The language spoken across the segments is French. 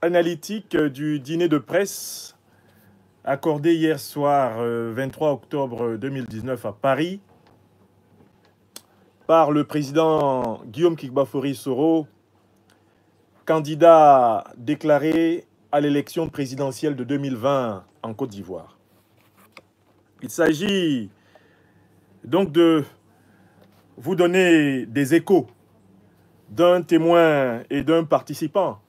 analytique euh, du dîner de presse accordé hier soir, 23 euh, octobre 2019, euh, à Paris, par le président Guillaume Kikbafori Soro, candidat déclaré à l'élection présidentielle de 2020 en Côte d'Ivoire. Il s'agit donc de vous donner des échos d'un témoin et d'un participant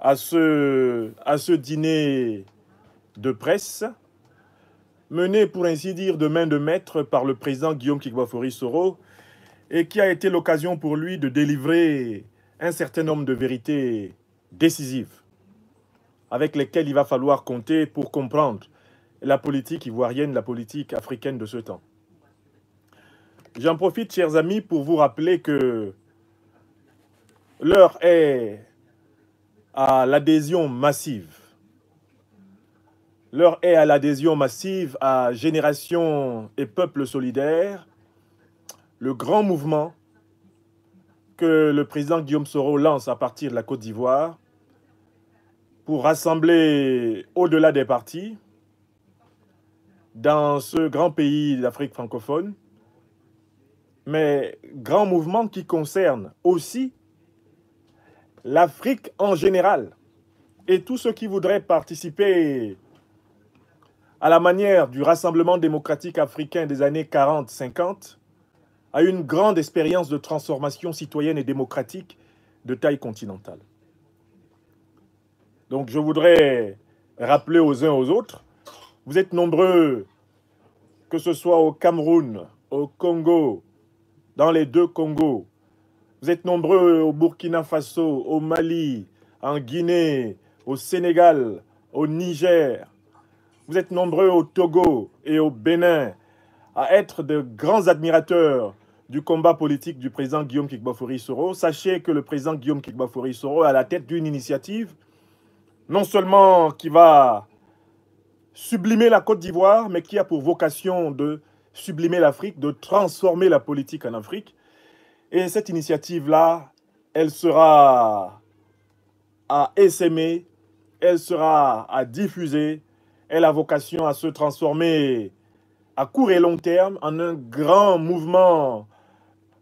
à ce, à ce dîner de presse, mené pour ainsi dire de main de maître par le président Guillaume Kikwafori Soro, et qui a été l'occasion pour lui de délivrer un certain nombre de vérités décisives, avec lesquelles il va falloir compter pour comprendre la politique ivoirienne, la politique africaine de ce temps. J'en profite, chers amis, pour vous rappeler que l'heure est à l'adhésion massive. L'heure est à l'adhésion massive à Génération et Peuple Solidaire, le grand mouvement que le président Guillaume Soro lance à partir de la Côte d'Ivoire pour rassembler au-delà des partis dans ce grand pays d'Afrique francophone, mais grand mouvement qui concerne aussi l'Afrique en général et tous ceux qui voudraient participer à la manière du Rassemblement démocratique africain des années 40-50 à une grande expérience de transformation citoyenne et démocratique de taille continentale. Donc je voudrais rappeler aux uns aux autres, vous êtes nombreux, que ce soit au Cameroun, au Congo, dans les deux Congos, vous êtes nombreux au Burkina Faso, au Mali, en Guinée, au Sénégal, au Niger. Vous êtes nombreux au Togo et au Bénin à être de grands admirateurs du combat politique du président Guillaume Kikbafouri Soro. Sachez que le président Guillaume Kikbafouri Soro est à la tête d'une initiative, non seulement qui va sublimer la Côte d'Ivoire, mais qui a pour vocation de sublimer l'Afrique, de transformer la politique en Afrique. Et cette initiative-là, elle sera à essaimer, elle sera à diffuser, elle a vocation à se transformer à court et long terme en un grand mouvement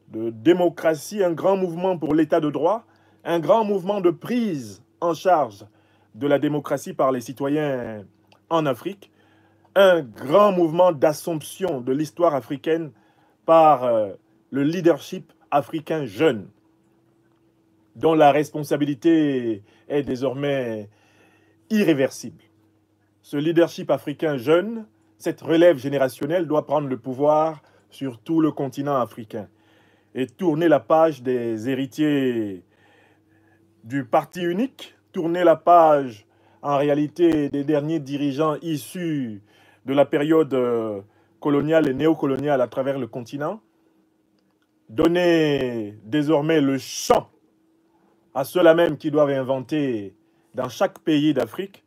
de démocratie, un grand mouvement pour l'état de droit, un grand mouvement de prise en charge de la démocratie par les citoyens en Afrique, un grand mouvement d'assomption de l'histoire africaine par euh, le leadership africain jeune, dont la responsabilité est désormais irréversible. Ce leadership africain jeune, cette relève générationnelle doit prendre le pouvoir sur tout le continent africain et tourner la page des héritiers du parti unique, tourner la page en réalité des derniers dirigeants issus de la période euh, coloniale et néocoloniale à travers le continent, Donner désormais le champ à ceux-là même qui doivent inventer dans chaque pays d'Afrique,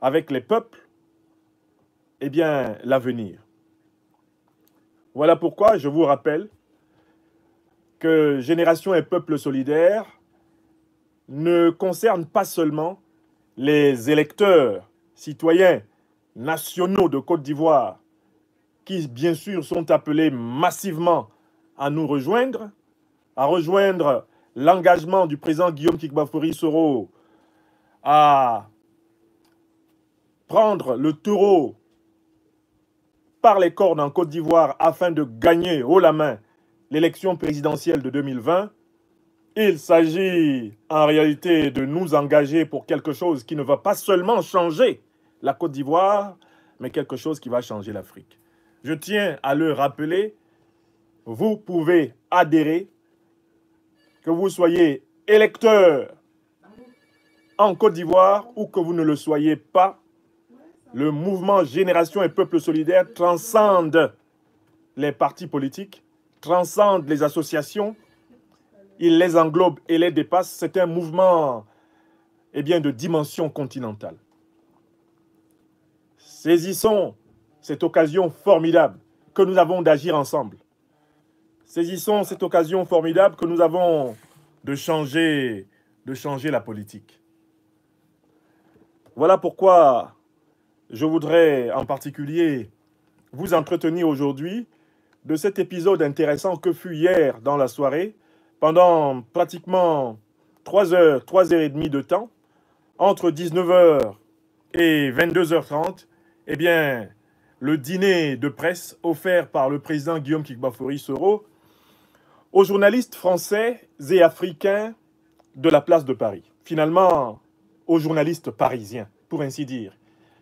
avec les peuples, eh bien, l'avenir. Voilà pourquoi je vous rappelle que Génération et Peuple solidaire ne concerne pas seulement les électeurs, citoyens, nationaux de Côte d'Ivoire, qui bien sûr sont appelés massivement à nous rejoindre, à rejoindre l'engagement du président Guillaume Kikbafori Soro à prendre le taureau par les cordes en Côte d'Ivoire afin de gagner haut la main l'élection présidentielle de 2020. Il s'agit en réalité de nous engager pour quelque chose qui ne va pas seulement changer la Côte d'Ivoire, mais quelque chose qui va changer l'Afrique. Je tiens à le rappeler vous pouvez adhérer, que vous soyez électeur en Côte d'Ivoire ou que vous ne le soyez pas, le mouvement Génération et Peuple Solidaire transcende les partis politiques, transcende les associations, il les englobe et les dépasse. C'est un mouvement eh bien, de dimension continentale. Saisissons cette occasion formidable que nous avons d'agir ensemble. Saisissons cette occasion formidable que nous avons de changer, de changer la politique. Voilà pourquoi je voudrais en particulier vous entretenir aujourd'hui de cet épisode intéressant que fut hier dans la soirée, pendant pratiquement 3 heures, 3 heures et demie de temps, entre 19h et 22h30, eh bien, le dîner de presse offert par le président Guillaume Kikbafori Soro aux journalistes français et africains de la place de Paris. Finalement, aux journalistes parisiens, pour ainsi dire,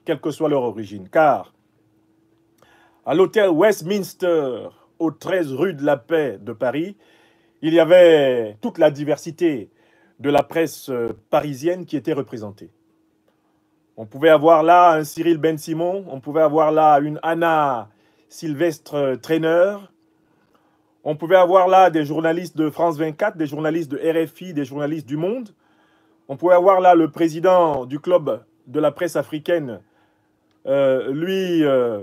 quelle que soit leur origine. Car à l'hôtel Westminster, aux 13 rue de la Paix de Paris, il y avait toute la diversité de la presse euh, parisienne qui était représentée. On pouvait avoir là un Cyril Ben Simon, on pouvait avoir là une Anna Sylvestre Trainer. On pouvait avoir là des journalistes de France 24, des journalistes de RFI, des journalistes du Monde. On pouvait avoir là le président du club de la presse africaine, euh, lui, euh,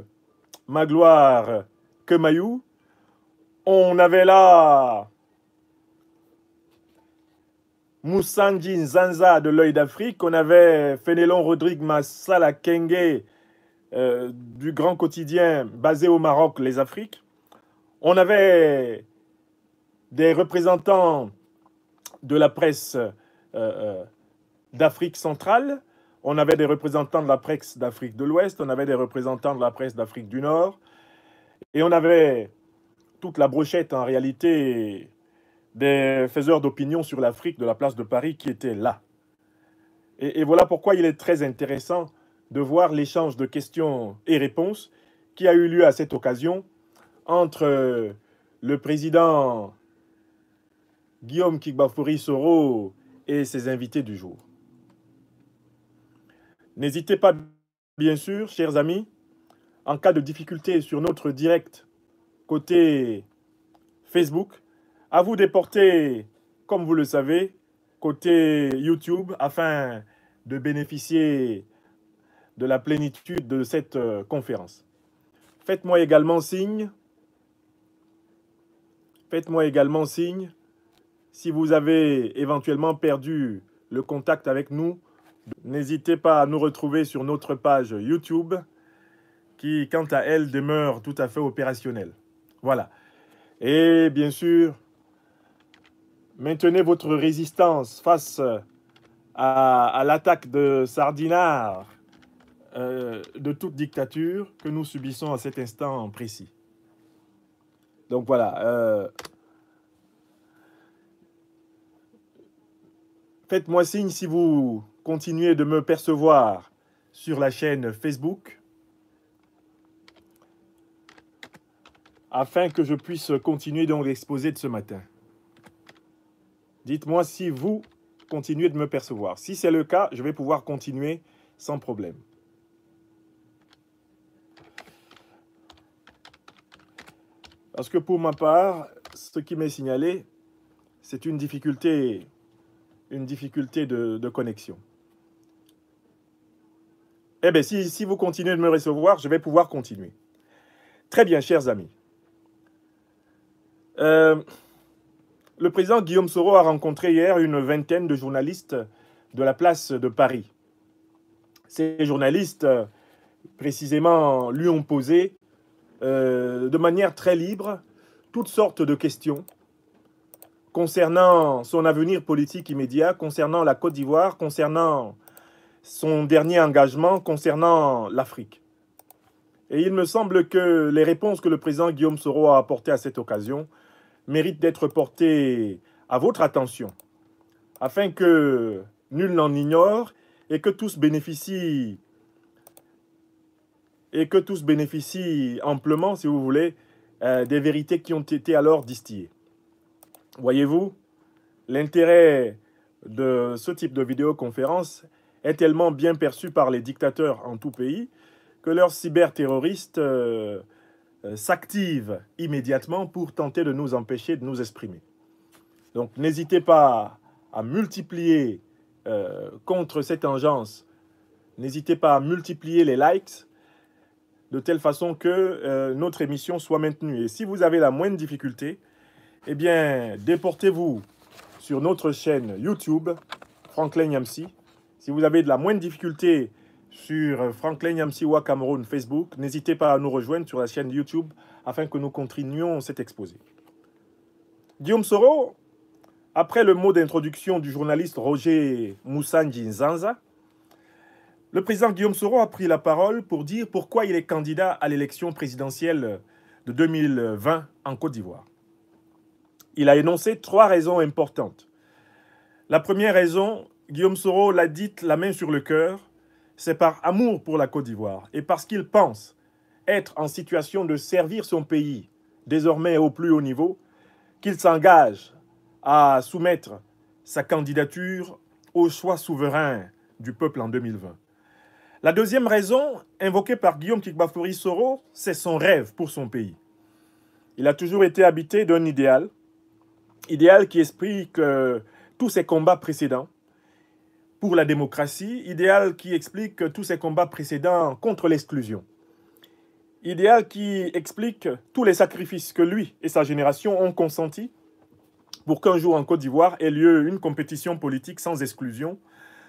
Magloire Kemayou. On avait là Moussangine Zanza de l'œil d'Afrique. On avait Fénélon Rodrigue Massala Kenge euh, du grand quotidien basé au Maroc, Les Afriques. On avait des représentants de la presse euh, euh, d'Afrique centrale, on avait des représentants de la presse d'Afrique de l'Ouest, on avait des représentants de la presse d'Afrique du Nord, et on avait toute la brochette en réalité des faiseurs d'opinion sur l'Afrique de la place de Paris qui étaient là. et voilà pourquoi il est très intéressant de voir l'échange de questions et réponses qui a eu lieu à cette occasion entre le président Guillaume Kikbafouri Soro et ses invités du jour. N'hésitez pas, bien sûr, chers amis, en cas de difficulté sur notre direct côté Facebook, à vous déporter, comme vous le savez, côté YouTube afin de bénéficier de la plénitude de cette euh, conférence. Faites-moi également signe Faites-moi également signe si vous avez éventuellement perdu le contact avec nous. N'hésitez pas à nous retrouver sur notre page YouTube qui, quant à elle, demeure tout à fait opérationnelle. Voilà. Et bien sûr, maintenez votre résistance face à, l'attaque de Sardinard, euh, de toute dictature que nous subissons à cet instant précis. Donc voilà. Euh, faites-moi signe si vous continuez de me percevoir sur la chaîne Facebook afin que je puisse continuer donc l'exposé de ce matin. Dites-moi si vous continuez de me percevoir. Si c'est le cas, je vais pouvoir continuer sans problème. Parce que pour ma part, ce qui m'est signalé, c'est une difficulté, une difficulté de, connexion. Eh bien, si, vous continuez de me recevoir, je vais pouvoir continuer. Très bien, chers amis. Euh, le président Guillaume Soro a rencontré hier une vingtaine de journalistes de la place de Paris. Ces journalistes, précisément, lui ont posé euh, de manière très libre toutes sortes de questions concernant son avenir politique immédiat, concernant la Côte d'Ivoire, concernant son dernier engagement, concernant l'Afrique. Et il me semble que les réponses que le président Guillaume Soro a apportées à cette occasion méritent d'être portées à votre attention, afin que nul n'en ignore et que tous bénéficient et que tous bénéficient amplement, si vous voulez, euh, des vérités qui ont été alors distillées. Voyez-vous, l'intérêt de ce type de vidéoconférence est tellement bien perçu par les dictateurs en tout pays que leurs cyberterroristes euh, euh, s'activent immédiatement pour tenter de nous empêcher de nous exprimer. Donc n'hésitez pas à multiplier contre cette agence, n'hésitez pas à multiplier les likes, de telle façon que euh, notre émission soit maintenue. Et si vous avez la moindre difficulté, eh bien, déportez-vous sur notre chaîne YouTube, Franklin Yamsi. Si vous avez de la moindre difficulté sur euh, Franklin ou Cameroun Facebook, n'hésitez pas à nous rejoindre sur la chaîne YouTube afin que nous continuions cet exposé. Guillaume Soro, après le mot d'introduction du journaliste Roger Moussanji Zanza, le président Guillaume Soro a pris la parole pour dire pourquoi il est candidat à l'élection présidentielle de 2020 en Côte d'Ivoire. Il a énoncé trois raisons importantes. La première raison, Guillaume Soro l'a dite la main sur le cœur, c'est par amour pour la Côte d'Ivoire et parce qu'il pense être en situation de servir son pays, désormais au plus haut niveau, qu'il s'engage à soumettre sa candidature au choix souverain du peuple en 2020. La deuxième raison, invoquée par Guillaume Kikbafouri Soro, c'est son rêve pour son pays. Il a toujours été habité d'un idéal, idéal qui explique euh, tous ses combats précédents pour la démocratie, idéal qui explique tous ses combats précédents contre l'exclusion, idéal qui explique tous les sacrifices que lui et sa génération ont consentis pour qu'un jour en Côte d'Ivoire ait lieu une compétition politique sans exclusion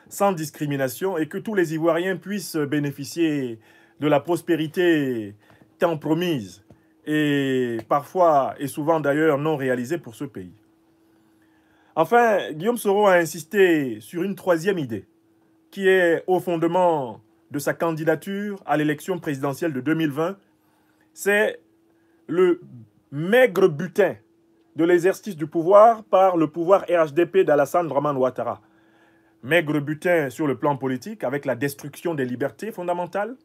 sans discrimination et que tous les Ivoiriens puissent bénéficier de la prospérité tant promise et parfois et souvent d'ailleurs non réalisée pour ce pays. Enfin, Guillaume Soro a insisté sur une troisième idée qui est au fondement de sa candidature à l'élection présidentielle de 2020, c'est le maigre butin de l'exercice du pouvoir par le pouvoir RHDP d'Alassane Raman Ouattara maigre butin sur le plan politique avec la destruction des libertés fondamentales,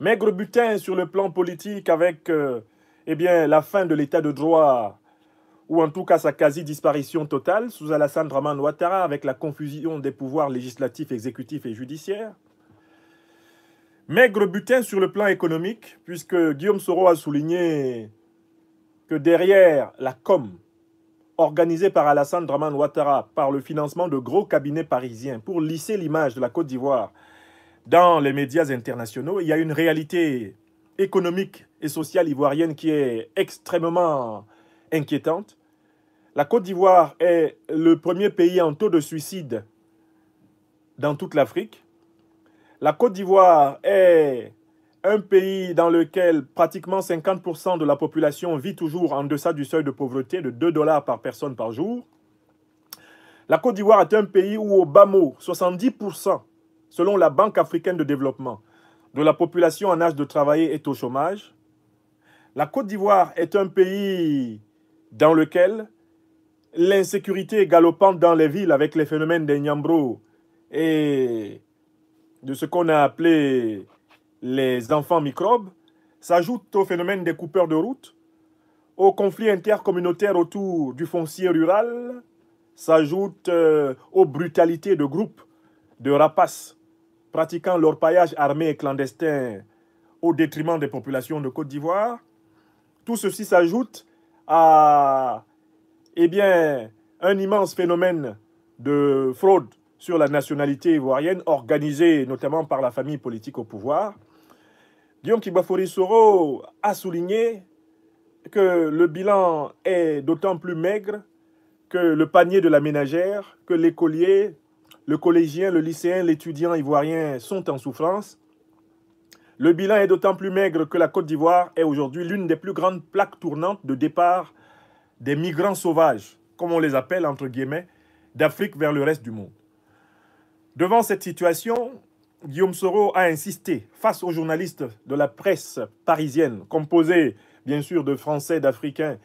maigre butin sur le plan politique avec euh, eh bien, la fin de l'état de droit ou en tout cas sa quasi-disparition totale sous Alassane Draman Ouattara avec la confusion des pouvoirs législatifs, exécutifs et judiciaires. Maigre butin sur le plan économique, puisque Guillaume Soro a souligné que derrière la com organisé par Alassane Draman Ouattara par le financement de gros cabinets parisiens pour lisser l'image de la Côte d'Ivoire dans les médias internationaux, il y a une réalité économique et sociale ivoirienne qui est extrêmement inquiétante. La Côte d'Ivoire est le premier pays en taux de suicide dans toute l'Afrique. La Côte d'Ivoire est un pays dans lequel pratiquement 50% de la population vit toujours en deçà du seuil de pauvreté de 2 dollars par personne par jour. La Côte d'Ivoire est un pays où, au bas mot, 70%, selon la Banque africaine de développement, de la population en âge de travailler est au chômage. La Côte d'Ivoire est un pays dans lequel l'insécurité galopante dans les villes avec les phénomènes des Nyambro et de ce qu'on a appelé les enfants microbes s'ajoutent au phénomène des coupeurs de route, aux conflits intercommunautaires autour du foncier rural, s'ajoutent euh, aux brutalités de groupes de rapaces pratiquant leur paillage armé et clandestin au détriment des populations de Côte d'Ivoire. Tout ceci s'ajoute à eh bien, un immense phénomène de fraude sur la nationalité ivoirienne organisée notamment par la famille politique au pouvoir. Guillaume Kibafori Soro a souligné que le bilan est d'autant plus maigre que le panier de la ménagère, que l'écolier, le collégien, le lycéen, l'étudiant ivoirien sont en souffrance. Le bilan est d'autant plus maigre que la Côte d'Ivoire est aujourd'hui l'une des plus grandes plaques tournantes de départ des migrants sauvages, comme on les appelle entre guillemets, d'Afrique vers le reste du monde. Devant cette situation, Guillaume Soro a insisté face aux journalistes de la presse parisienne, composée bien sûr de Français, d'Africains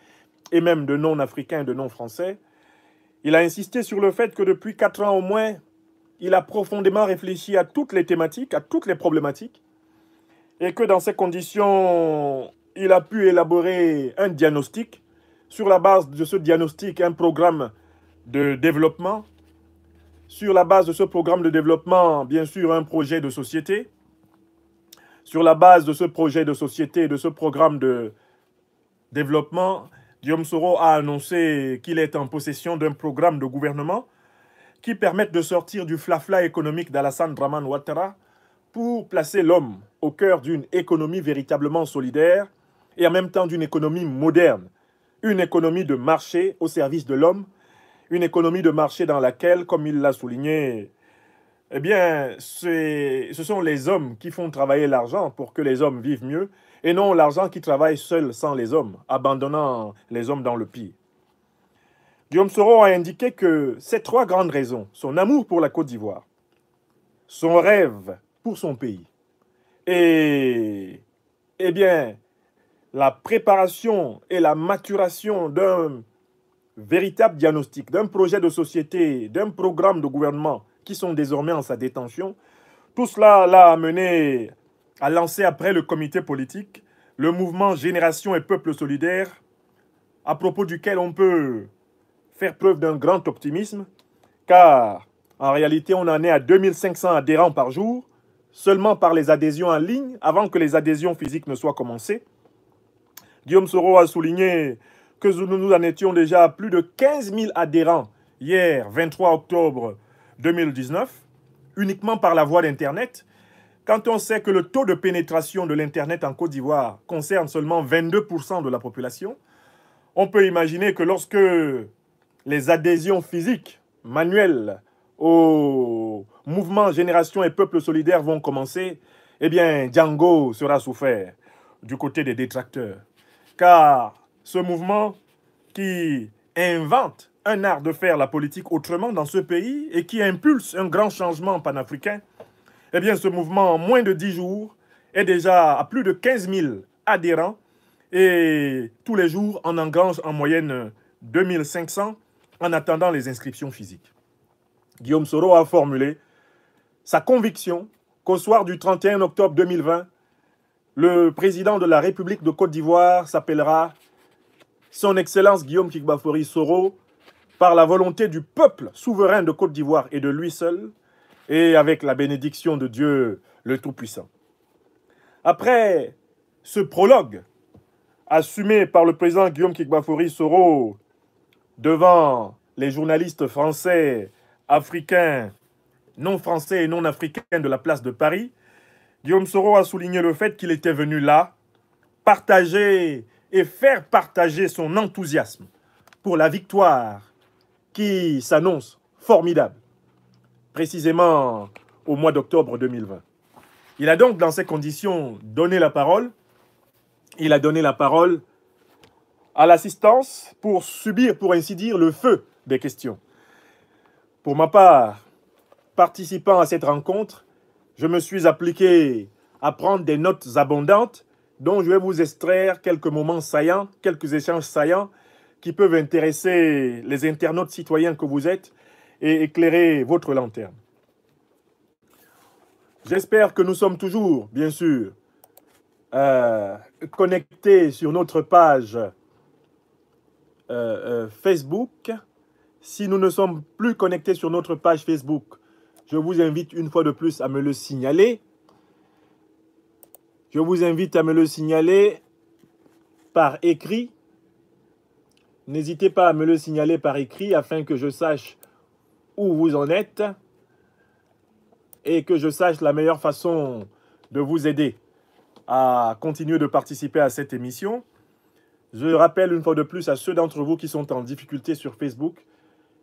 et même de non-Africains et de non-Français. Il a insisté sur le fait que depuis quatre ans au moins, il a profondément réfléchi à toutes les thématiques, à toutes les problématiques, et que dans ces conditions, il a pu élaborer un diagnostic. Sur la base de ce diagnostic, un programme de développement sur la base de ce programme de développement, bien sûr, un projet de société. Sur la base de ce projet de société, de ce programme de développement, Guillaume Soro a annoncé qu'il est en possession d'un programme de gouvernement qui permette de sortir du flafla économique d'Alassane Draman Ouattara pour placer l'homme au cœur d'une économie véritablement solidaire et en même temps d'une économie moderne, une économie de marché au service de l'homme une économie de marché dans laquelle, comme il l'a souligné, eh bien, ce sont les hommes qui font travailler l'argent pour que les hommes vivent mieux, et non l'argent qui travaille seul sans les hommes, abandonnant les hommes dans le pire. Guillaume Soro a indiqué que ces trois grandes raisons, son amour pour la Côte d'Ivoire, son rêve pour son pays, et, eh bien, la préparation et la maturation d'un véritable diagnostic d'un projet de société, d'un programme de gouvernement qui sont désormais en sa détention, tout cela l'a amené à lancer après le comité politique le mouvement Génération et Peuple Solidaire, à propos duquel on peut faire preuve d'un grand optimisme, car en réalité on en est à 2500 adhérents par jour, seulement par les adhésions en ligne, avant que les adhésions physiques ne soient commencées. Guillaume Soro a souligné que nous en étions déjà à plus de 15 000 adhérents hier, 23 octobre 2019, uniquement par la voie d'Internet, quand on sait que le taux de pénétration de l'Internet en Côte d'Ivoire concerne seulement 22% de la population, on peut imaginer que lorsque les adhésions physiques, manuelles, au mouvement Génération et Peuple Solidaire vont commencer, eh bien, Django sera souffert du côté des détracteurs. Car ce mouvement qui invente un art de faire la politique autrement dans ce pays et qui impulse un grand changement panafricain, eh bien ce mouvement en moins de 10 jours est déjà à plus de 15 000 adhérents et tous les jours en engrange en moyenne 2500 en attendant les inscriptions physiques. Guillaume Soro a formulé sa conviction qu'au soir du 31 octobre 2020, le président de la République de Côte d'Ivoire s'appellera son Excellence Guillaume Kikbafori Soro, par la volonté du peuple souverain de Côte d'Ivoire et de lui seul, et avec la bénédiction de Dieu le Tout-Puissant. Après ce prologue assumé par le président Guillaume Kikbafori Soro devant les journalistes français, africains, non français et non africains de la place de Paris, Guillaume Soro a souligné le fait qu'il était venu là partager et faire partager son enthousiasme pour la victoire qui s'annonce formidable, précisément au mois d'octobre 2020. Il a donc, dans ces conditions, donné la parole. Il a donné la parole à l'assistance pour subir, pour ainsi dire, le feu des questions. Pour ma part, participant à cette rencontre, je me suis appliqué à prendre des notes abondantes donc, je vais vous extraire quelques moments saillants, quelques échanges saillants qui peuvent intéresser les internautes citoyens que vous êtes et éclairer votre lanterne. J'espère que nous sommes toujours, bien sûr, euh, connectés sur notre page euh, euh, Facebook. Si nous ne sommes plus connectés sur notre page Facebook, je vous invite une fois de plus à me le signaler je vous invite à me le signaler par écrit. N'hésitez pas à me le signaler par écrit afin que je sache où vous en êtes et que je sache la meilleure façon de vous aider à continuer de participer à cette émission. Je rappelle une fois de plus à ceux d'entre vous qui sont en difficulté sur Facebook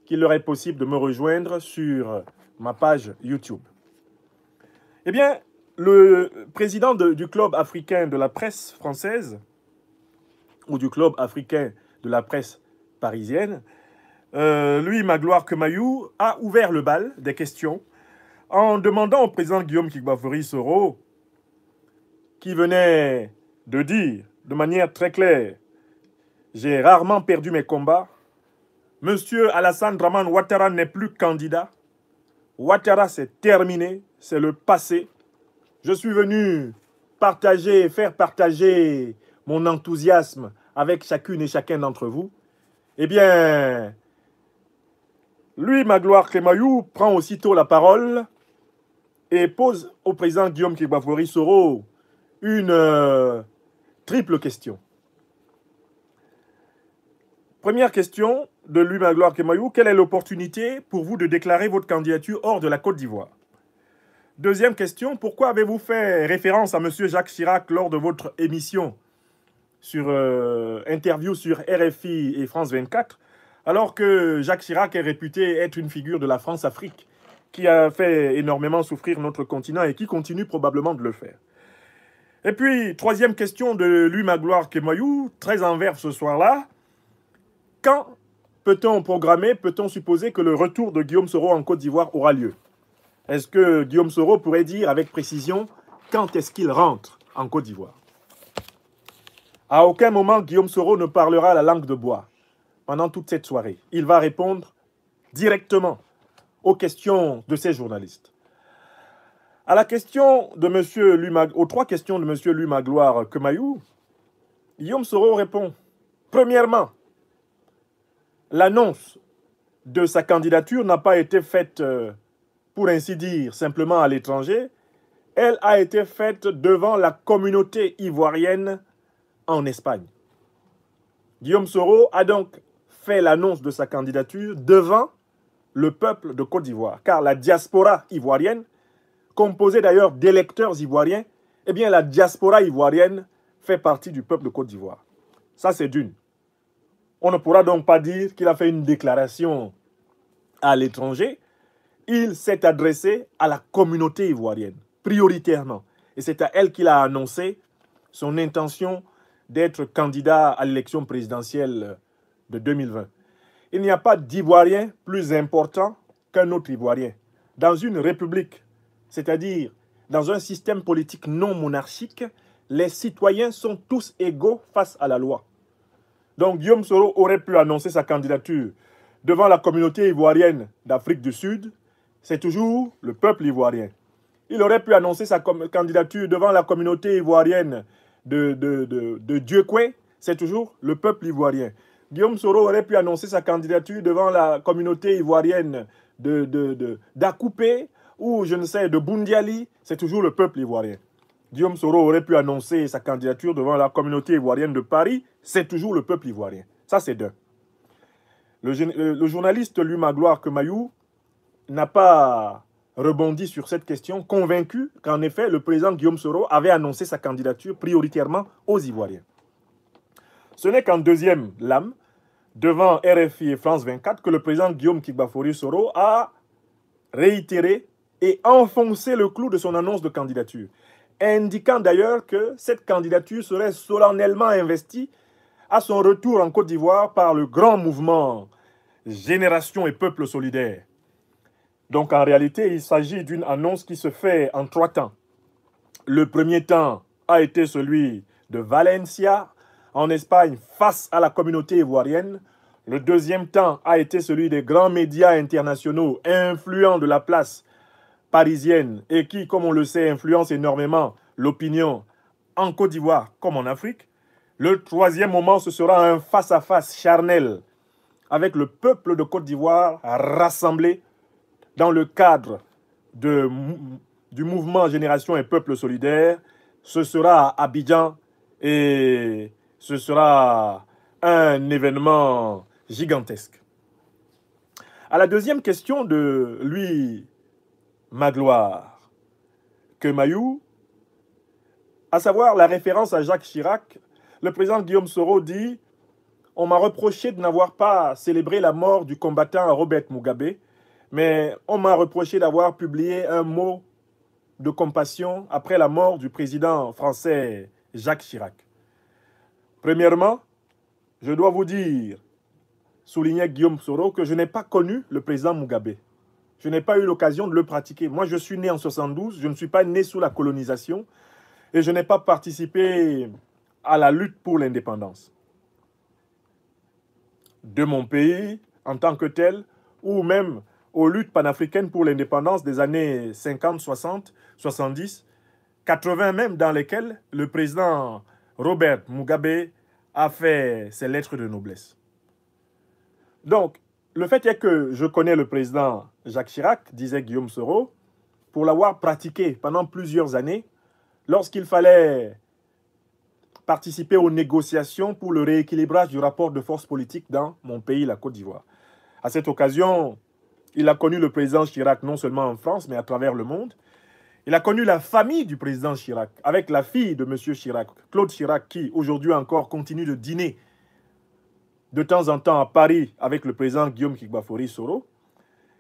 qu'il leur est possible de me rejoindre sur ma page YouTube. Eh bien, le président du club africain de la presse française, ou du club africain de la presse parisienne, euh, lui, Magloire Kemayou, a ouvert le bal des questions en demandant au président Guillaume Kigbafori Soro, qui venait de dire de manière très claire J'ai rarement perdu mes combats. Monsieur Alassane Draman Ouattara n'est plus candidat. Ouattara, c'est terminé, c'est le passé. Je suis venu partager, faire partager mon enthousiasme avec chacune et chacun d'entre vous. Eh bien, lui, Magloire Kemayou, prend aussitôt la parole et pose au président Guillaume Kibavori Soro une euh, triple question. Première question de lui, Magloire Kemayou, quelle est l'opportunité pour vous de déclarer votre candidature hors de la Côte d'Ivoire Deuxième question, pourquoi avez-vous fait référence à M. Jacques Chirac lors de votre émission sur euh, interview sur RFI et France 24, alors que Jacques Chirac est réputé être une figure de la France-Afrique qui a fait énormément souffrir notre continent et qui continue probablement de le faire. Et puis, troisième question de Lui Magloire Kemoyou, très envers ce soir-là. Quand peut-on programmer, peut-on supposer que le retour de Guillaume Soro en Côte d'Ivoire aura lieu est-ce que Guillaume Soro pourrait dire avec précision quand est-ce qu'il rentre en Côte d'Ivoire À aucun moment, Guillaume Soro ne parlera la langue de bois pendant toute cette soirée. Il va répondre directement aux questions de ses journalistes. À la question de Monsieur aux trois questions de M. Lumagloire Kemayou, Guillaume Soro répond Premièrement, l'annonce de sa candidature n'a pas été faite euh, pour ainsi dire, simplement à l'étranger, elle a été faite devant la communauté ivoirienne en Espagne. Guillaume Soro a donc fait l'annonce de sa candidature devant le peuple de Côte d'Ivoire, car la diaspora ivoirienne, composée d'ailleurs d'électeurs ivoiriens, eh bien la diaspora ivoirienne fait partie du peuple de Côte d'Ivoire. Ça, c'est d'une. On ne pourra donc pas dire qu'il a fait une déclaration à l'étranger il s'est adressé à la communauté ivoirienne, prioritairement. Et c'est à elle qu'il a annoncé son intention d'être candidat à l'élection présidentielle de 2020. Il n'y a pas d'Ivoirien plus important qu'un autre Ivoirien. Dans une république, c'est-à-dire dans un système politique non monarchique, les citoyens sont tous égaux face à la loi. Donc Guillaume Soro aurait pu annoncer sa candidature devant la communauté ivoirienne d'Afrique du Sud, c'est toujours le peuple ivoirien. Il aurait pu annoncer sa candidature devant la communauté ivoirienne de, de, de, c'est toujours le peuple ivoirien. Guillaume Soro aurait pu annoncer sa candidature devant la communauté ivoirienne de, de, ou, je ne sais, de Boundiali, c'est toujours le peuple ivoirien. Guillaume Soro aurait pu annoncer sa candidature devant la communauté ivoirienne de Paris, c'est toujours le peuple ivoirien. Ça, c'est deux. Le, journaliste Luma Gloire Kemayou n'a pas rebondi sur cette question, convaincu qu'en effet, le président Guillaume Soro avait annoncé sa candidature prioritairement aux Ivoiriens. Ce n'est qu'en deuxième lame, devant RFI et France 24, que le président Guillaume Kigbafori Soro a réitéré et enfoncé le clou de son annonce de candidature, indiquant d'ailleurs que cette candidature serait solennellement investie à son retour en Côte d'Ivoire par le grand mouvement Génération et Peuple Solidaire donc en réalité, il s'agit d'une annonce qui se fait en trois temps. Le premier temps a été celui de Valencia en Espagne face à la communauté ivoirienne. Le deuxième temps a été celui des grands médias internationaux influents de la place parisienne et qui, comme on le sait, influencent énormément l'opinion en Côte d'Ivoire comme en Afrique. Le troisième moment, ce sera un face-à-face charnel avec le peuple de Côte d'Ivoire rassemblé dans le cadre de, du mouvement Génération et Peuple Solidaire. Ce sera à Abidjan et ce sera un événement gigantesque. À la deuxième question de lui, Magloire, que Mayou, à savoir la référence à Jacques Chirac, le président Guillaume Soro dit On m'a reproché de n'avoir pas célébré la mort du combattant Robert Mugabe mais on m'a reproché d'avoir publié un mot de compassion après la mort du président français Jacques Chirac. Premièrement, je dois vous dire, soulignait Guillaume Soro, que je n'ai pas connu le président Mugabe. Je n'ai pas eu l'occasion de le pratiquer. Moi, je suis né en 72, je ne suis pas né sous la colonisation et je n'ai pas participé à la lutte pour l'indépendance de mon pays en tant que tel ou même aux luttes panafricaines pour l'indépendance des années 50, 60, 70, 80 même, dans lesquelles le président Robert Mugabe a fait ses lettres de noblesse. Donc, le fait est que je connais le président Jacques Chirac, disait Guillaume Soro, pour l'avoir pratiqué pendant plusieurs années lorsqu'il fallait participer aux négociations pour le rééquilibrage du rapport de force politique dans mon pays, la Côte d'Ivoire. À cette occasion, il a connu le président Chirac non seulement en France, mais à travers le monde. Il a connu la famille du président Chirac, avec la fille de M. Chirac, Claude Chirac, qui aujourd'hui encore continue de dîner de temps en temps à Paris avec le président Guillaume Kigbafori Soro.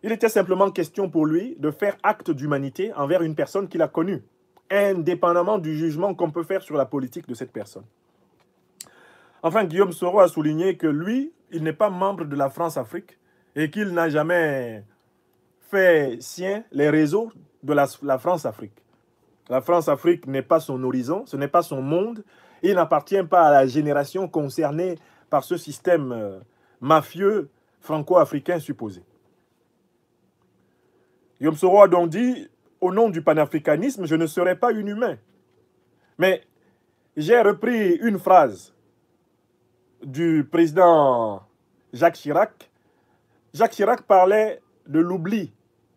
Il était simplement question pour lui de faire acte d'humanité envers une personne qu'il a connue, indépendamment du jugement qu'on peut faire sur la politique de cette personne. Enfin, Guillaume Soro a souligné que lui, il n'est pas membre de la France-Afrique, et qu'il n'a jamais fait sien les réseaux de la, France-Afrique. La France-Afrique n'est pas son horizon, ce n'est pas son monde. Il n'appartient pas à la génération concernée par ce système euh, mafieux franco-africain supposé. Yom Soro a donc dit, au nom du panafricanisme, je ne serai pas inhumain. » humain. Mais j'ai repris une phrase du président Jacques Chirac Jacques Chirac parlait de l'oubli,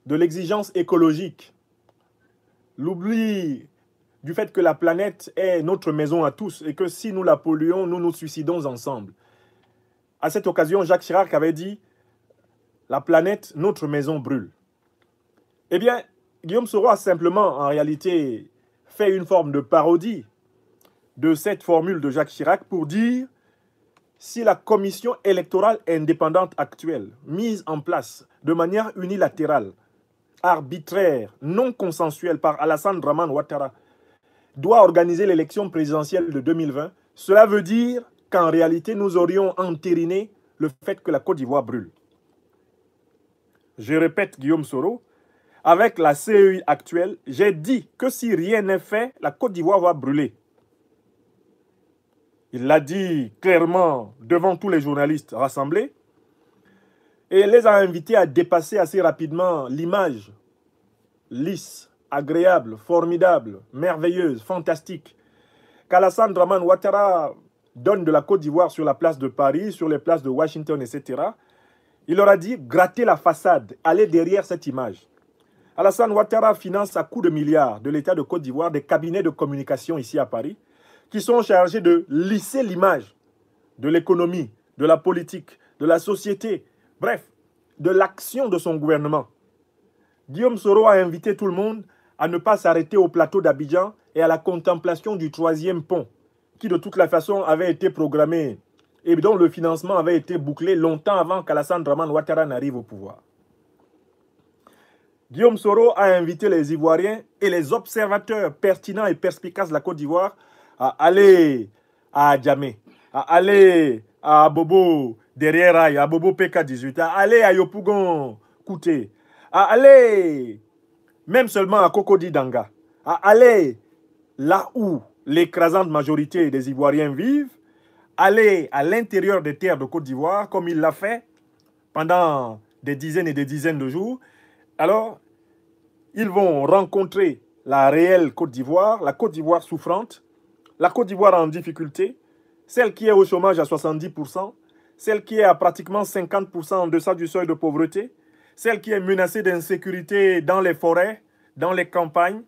de l'exigence écologique, l'oubli du fait que la planète est notre maison à tous et que si nous la polluons, nous nous suicidons ensemble. À cette occasion, Jacques Chirac avait dit La planète, notre maison brûle. Eh bien, Guillaume Soro a simplement, en réalité, fait une forme de parodie de cette formule de Jacques Chirac pour dire si la commission électorale indépendante actuelle, mise en place de manière unilatérale, arbitraire, non consensuelle par Alassane Draman Ouattara, doit organiser l'élection présidentielle de 2020, cela veut dire qu'en réalité, nous aurions entériné le fait que la Côte d'Ivoire brûle. Je répète, Guillaume Soro, avec la CEI actuelle, j'ai dit que si rien n'est fait, la Côte d'Ivoire va brûler. Il l'a dit clairement devant tous les journalistes rassemblés et les a invités à dépasser assez rapidement l'image lisse, agréable, formidable, merveilleuse, fantastique qu'Alassane Draman Ouattara donne de la Côte d'Ivoire sur la place de Paris, sur les places de Washington, etc. Il leur a dit gratter la façade, aller derrière cette image. Alassane Ouattara finance à coups de milliards de l'État de Côte d'Ivoire des cabinets de communication ici à Paris qui sont chargés de lisser l'image de l'économie, de la politique, de la société, bref, de l'action de son gouvernement. Guillaume Soro a invité tout le monde à ne pas s'arrêter au plateau d'Abidjan et à la contemplation du troisième pont, qui de toute la façon avait été programmé et dont le financement avait été bouclé longtemps avant qu'Alassane Draman Ouattara n'arrive au pouvoir. Guillaume Soro a invité les Ivoiriens et les observateurs pertinents et perspicaces de la Côte d'Ivoire à aller à Djamé, à aller à Bobo derrière Aïe, à Bobo PK18, à aller à Yopougon Kouté, à aller même seulement à Kokodi Danga, à aller là où l'écrasante majorité des Ivoiriens vivent, aller à l'intérieur des terres de Côte d'Ivoire, comme il l'a fait pendant des dizaines et des dizaines de jours. Alors, ils vont rencontrer la réelle Côte d'Ivoire, la Côte d'Ivoire souffrante, la Côte d'Ivoire en difficulté, celle qui est au chômage à 70%, celle qui est à pratiquement 50% en deçà du seuil de pauvreté, celle qui est menacée d'insécurité dans les forêts, dans les campagnes,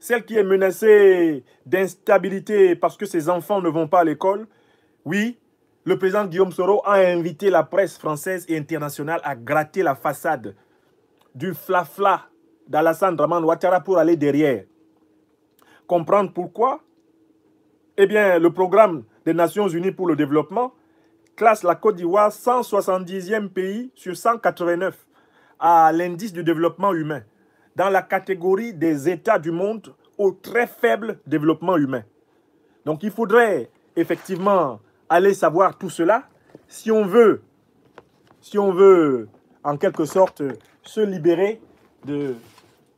celle qui est menacée d'instabilité parce que ses enfants ne vont pas à l'école. Oui, le président Guillaume Soro a invité la presse française et internationale à gratter la façade du flafla d'Alassane Draman Ouattara pour aller derrière. Comprendre pourquoi eh bien, le programme des Nations Unies pour le développement classe la Côte d'Ivoire 170e pays sur 189 à l'indice du développement humain, dans la catégorie des États du monde au très faible développement humain. Donc il faudrait effectivement aller savoir tout cela si on veut, si on veut en quelque sorte se libérer de,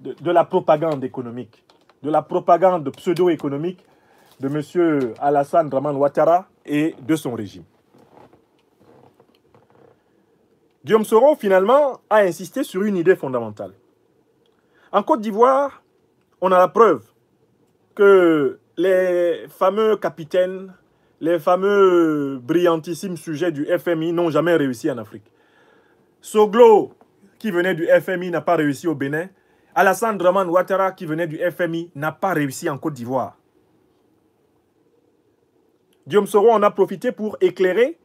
de, de la propagande économique, de la propagande pseudo-économique de M. Alassane Draman Ouattara et de son régime. Guillaume Soro, finalement, a insisté sur une idée fondamentale. En Côte d'Ivoire, on a la preuve que les fameux capitaines, les fameux brillantissimes sujets du FMI n'ont jamais réussi en Afrique. Soglo, qui venait du FMI, n'a pas réussi au Bénin. Alassane Draman Ouattara, qui venait du FMI, n'a pas réussi en Côte d'Ivoire. Guillaume Soro en a profité pour éclairer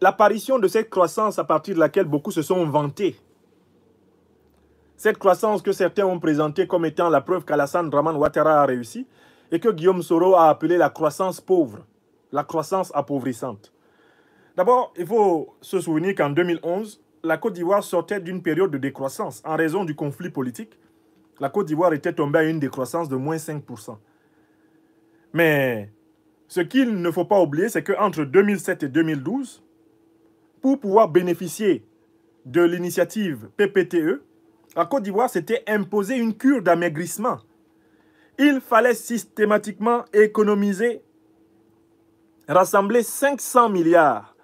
l'apparition de cette croissance à partir de laquelle beaucoup se sont vantés. Cette croissance que certains ont présentée comme étant la preuve qu'Alassane Draman Ouattara a réussi et que Guillaume Soro a appelé la croissance pauvre, la croissance appauvrissante. D'abord, il faut se souvenir qu'en 2011, la Côte d'Ivoire sortait d'une période de décroissance en raison du conflit politique. La Côte d'Ivoire était tombée à une décroissance de moins 5%. Mais ce qu'il ne faut pas oublier, c'est qu'entre 2007 et 2012, pour pouvoir bénéficier de l'initiative PPTE, la Côte d'Ivoire s'était imposée une cure d'amaigrissement. Il fallait systématiquement économiser, rassembler 500 milliards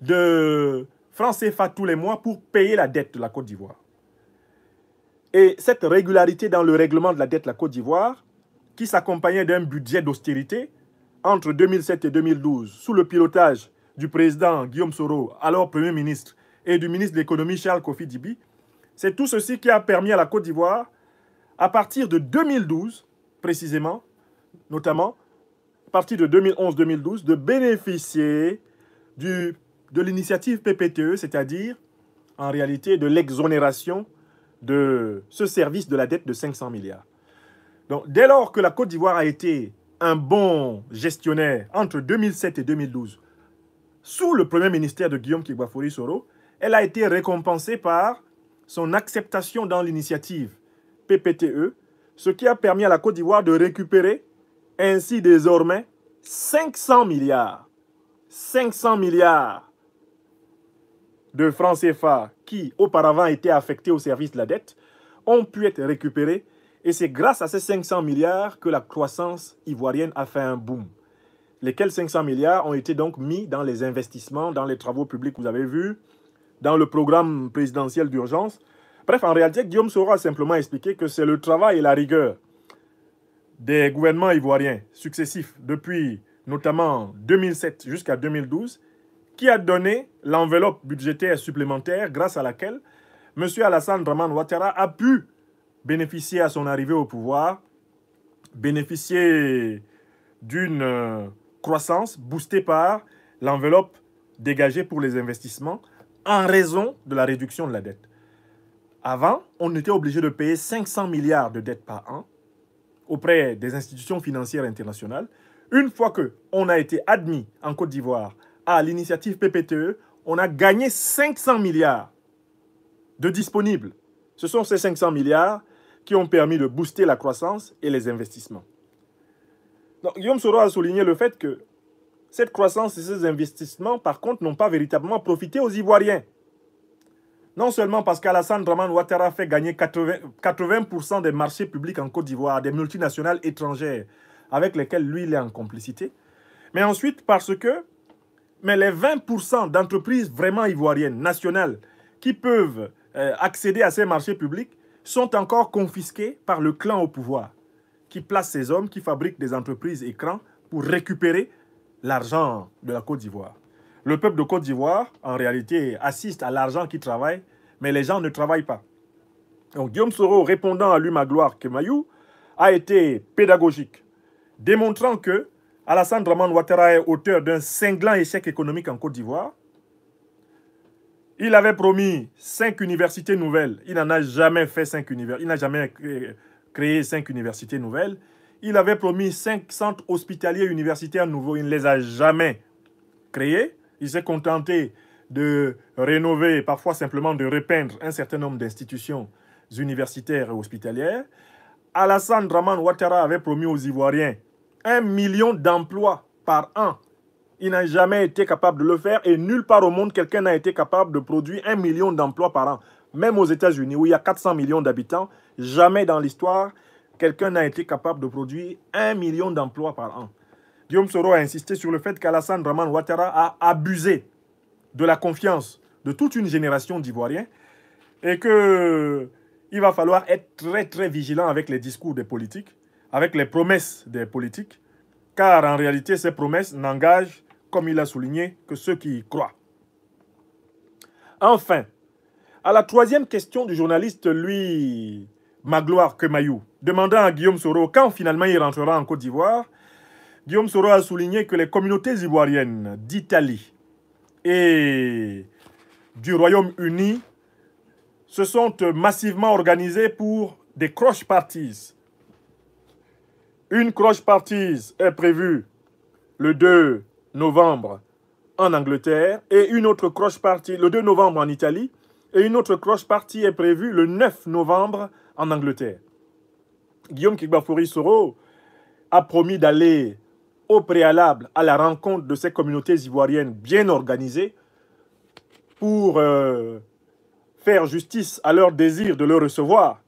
de francs CFA tous les mois pour payer la dette de la Côte d'Ivoire. Et cette régularité dans le règlement de la dette de la Côte d'Ivoire qui s'accompagnait d'un budget d'austérité entre 2007 et 2012, sous le pilotage du président Guillaume Soro, alors Premier ministre, et du ministre de l'économie Charles Kofi Dibi, c'est tout ceci qui a permis à la Côte d'Ivoire, à partir de 2012 précisément, notamment, à partir de 2011-2012, de bénéficier de l'initiative PPTE, c'est-à-dire en réalité de l'exonération de ce service de la dette de 500 milliards dès lors que la Côte d'Ivoire a été un bon gestionnaire entre 2007 et 2012, sous le premier ministère de Guillaume Kigwafori Soro, elle a été récompensée par son acceptation dans l'initiative PPTE, ce qui a permis à la Côte d'Ivoire de récupérer ainsi désormais 500 milliards. 500 milliards de francs CFA qui auparavant étaient affectés au service de la dette ont pu être récupérés et c'est grâce à ces 500 milliards que la croissance ivoirienne a fait un boom. Lesquels 500 milliards ont été donc mis dans les investissements, dans les travaux publics, vous avez vu, dans le programme présidentiel d'urgence. Bref, en réalité, Guillaume Soro a simplement expliqué que c'est le travail et la rigueur des gouvernements ivoiriens successifs depuis notamment 2007 jusqu'à 2012 qui a donné l'enveloppe budgétaire supplémentaire grâce à laquelle M. Alassane Draman Ouattara a pu bénéficier à son arrivée au pouvoir, bénéficier d'une euh, croissance boostée par l'enveloppe dégagée pour les investissements en raison de la réduction de la dette. Avant, on était obligé de payer 500 milliards de dettes par an auprès des institutions financières internationales. Une fois qu'on a été admis en Côte d'Ivoire à l'initiative PPTE, on a gagné 500 milliards de disponibles. Ce sont ces 500 milliards qui ont permis de booster la croissance et les investissements. Donc, Guillaume Soro a souligné le fait que cette croissance et ces investissements, par contre, n'ont pas véritablement profité aux Ivoiriens. Non seulement parce qu'Alassane Draman Ouattara fait gagner 80%, des marchés publics en Côte d'Ivoire, des multinationales étrangères avec lesquelles lui, il est en complicité, mais ensuite parce que mais les 20% d'entreprises vraiment ivoiriennes, nationales, qui peuvent euh, accéder à ces marchés publics, sont encore confisqués par le clan au pouvoir, qui place ces hommes qui fabriquent des entreprises écrans pour récupérer l'argent de la Côte d'Ivoire. Le peuple de Côte d'Ivoire, en réalité, assiste à l'argent qui travaille, mais les gens ne travaillent pas. Donc Guillaume Soro, répondant à lui, ma gloire que a été pédagogique, démontrant que Alassane Draman Ouattara est auteur d'un cinglant échec économique en Côte d'Ivoire, il avait promis cinq universités nouvelles. Il n'en a jamais fait cinq universités. Il n'a jamais créé cinq universités nouvelles. Il avait promis cinq centres hospitaliers universitaires nouveaux. Il ne les a jamais créés. Il s'est contenté de rénover, parfois simplement de repeindre un certain nombre d'institutions universitaires et hospitalières. Alassane Draman Ouattara avait promis aux Ivoiriens un million d'emplois par an il n'a jamais été capable de le faire et nulle part au monde, quelqu'un n'a été capable de produire un million d'emplois par an. Même aux États-Unis, où il y a 400 millions d'habitants, jamais dans l'histoire, quelqu'un n'a été capable de produire un million d'emplois par an. Guillaume Soro a insisté sur le fait qu'Alassane Draman Ouattara a abusé de la confiance de toute une génération d'Ivoiriens et qu'il va falloir être très très vigilant avec les discours des politiques, avec les promesses des politiques, car en réalité ces promesses n'engagent comme il a souligné, que ceux qui y croient. Enfin, à la troisième question du journaliste, lui, Magloire Kemayou, demandant à Guillaume Soro quand finalement il rentrera en Côte d'Ivoire, Guillaume Soro a souligné que les communautés ivoiriennes d'Italie et du Royaume-Uni se sont massivement organisées pour des croche parties. Une croche parties est prévue le 2 novembre en Angleterre et une autre croche party le 2 novembre en Italie et une autre croche party est prévue le 9 novembre en Angleterre. Guillaume Kigbafouri Soro a promis d'aller au préalable à la rencontre de ces communautés ivoiriennes bien organisées pour euh, faire justice à leur désir de le recevoir.